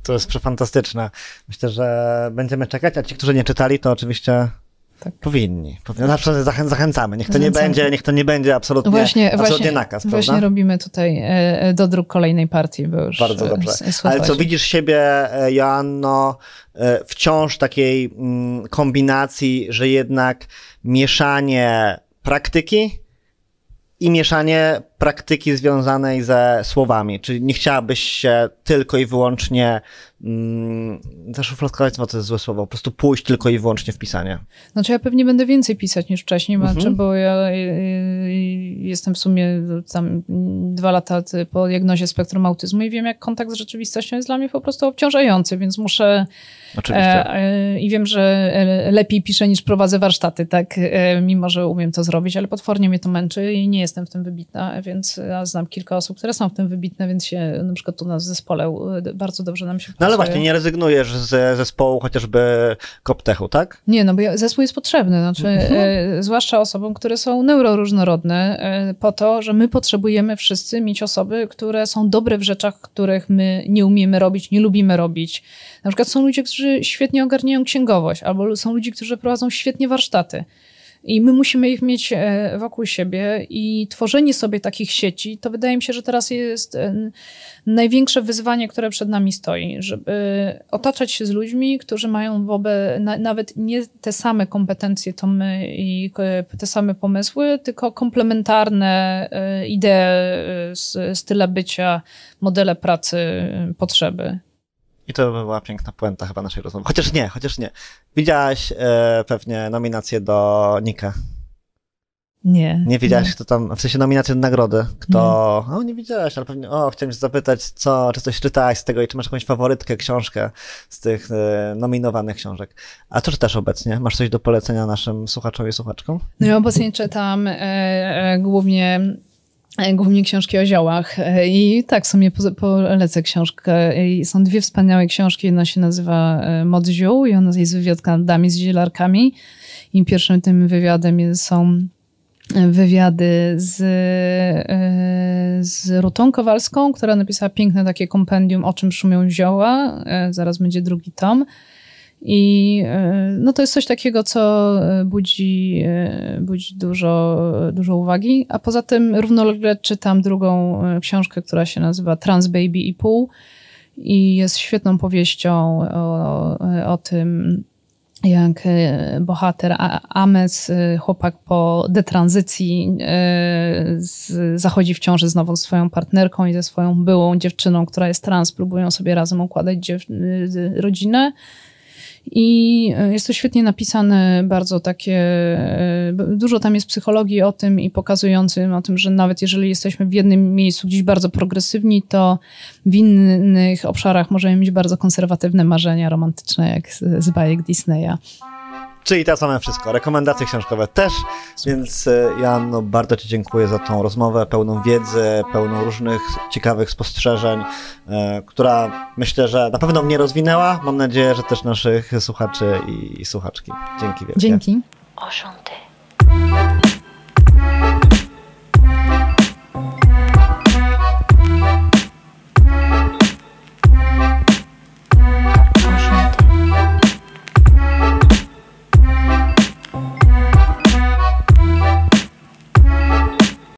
To jest przefantastyczne. Myślę, że będziemy czekać, a ci, którzy nie czytali, to oczywiście tak. Powinni. Powinni. Zawsze zachęcamy. Niech to zachęcamy. nie będzie, niech to nie będzie absolutnie, właśnie, absolutnie właśnie, nakaz. Prawda? Właśnie robimy tutaj e, e, do dodruk kolejnej partii, bo już Bardzo e, dobrze. Ale co widzisz siebie, Joanno, wciąż takiej mm, kombinacji, że jednak mieszanie praktyki i mieszanie praktyki związanej ze słowami? Czyli nie chciałabyś się tylko i wyłącznie mm, zaszufladkować, to jest złe słowo, po prostu pójść tylko i wyłącznie w pisanie? Znaczy ja pewnie będę więcej pisać niż wcześniej, mhm. Znaczy, bo ja y, y, jestem w sumie tam dwa lata y, po diagnozie spektrum autyzmu i wiem, jak kontakt z rzeczywistością jest dla mnie po prostu obciążający, więc muszę... Oczywiście. E, e I wiem, że e, lepiej piszę niż prowadzę warsztaty, tak? E, mimo, że umiem to zrobić, ale potwornie mnie to męczy i nie jestem w tym wybitna, więc ja znam kilka osób, które są w tym wybitne, więc się na przykład tu nas w zespole e, bardzo dobrze nam się pasuje. No ale właśnie, nie rezygnujesz ze zespołu chociażby Koptechu, tak? Nie, no bo zespół jest potrzebny, znaczy, e, mhm. zwłaszcza osobom, które są neuroróżnorodne, e, po to, że my potrzebujemy wszyscy mieć osoby, które są dobre w rzeczach, których my nie umiemy robić, nie lubimy robić. Na przykład są ludzie, którzy świetnie ogarniają księgowość, albo są ludzie, którzy prowadzą świetnie warsztaty. I my musimy ich mieć e, wokół siebie i tworzenie sobie takich sieci, to wydaje mi się, że teraz jest e, największe wyzwanie, które przed nami stoi, żeby e, otaczać się z ludźmi, którzy mają wobec, nawet nie te same kompetencje to my i te same pomysły, tylko komplementarne idee, style bycia, modele pracy, potrzeby. I to by była piękna puenta chyba naszej rozmowy. Chociaż nie, chociaż nie. Widziałaś e, pewnie nominację do Nika. Nie. Nie widziałaś, nie. kto tam, w sensie nominację do nagrody, kto... Nie. O, nie widziałaś, ale pewnie, o, chciałem się zapytać, co, czy coś czytałaś z tego i czy masz jakąś faworytkę, książkę z tych e, nominowanych książek. A co czytasz obecnie? Masz coś do polecenia naszym słuchaczom i słuchaczkom? No ja obecnie czytam e, e, głównie E, głównie książki o ziołach. E, I tak, w sumie polecę książkę. E, I są dwie wspaniałe książki. Jedna się nazywa Mod ziół i ona jest wywiadkami z zielarkami. I pierwszym tym wywiadem są wywiady z, z Rutą Kowalską, która napisała piękne takie kompendium, o czym szumią zioła. Zaraz będzie drugi tom. I e, no to jest coś takiego, co e, budzi, e, budzi dużo, dużo uwagi. A poza tym równolegle czytam drugą książkę, która się nazywa Trans Baby i Pół i jest świetną powieścią o, o tym, jak bohater Ames, chłopak po detranzycji, z, zachodzi w ciąży z nową swoją partnerką i ze swoją byłą dziewczyną, która jest trans, próbują sobie razem układać dziew- rodzinę. I e, jest to świetnie napisane, bardzo takie, e, dużo tam jest psychologii o tym i pokazującym o tym, że nawet jeżeli jesteśmy w jednym miejscu gdzieś bardzo progresywni, to w innych obszarach możemy mieć bardzo konserwatywne marzenia romantyczne, jak z, z bajek Disneya. Czyli teraz mamy wszystko. Rekomendacje książkowe też, więc e, ja no, bardzo Ci dziękuję za tą rozmowę pełną wiedzy, pełną różnych ciekawych spostrzeżeń, e, która myślę, że na pewno mnie rozwinęła. Mam nadzieję, że też naszych słuchaczy i, i słuchaczki. Dzięki wielkie. Dzięki. Orządy.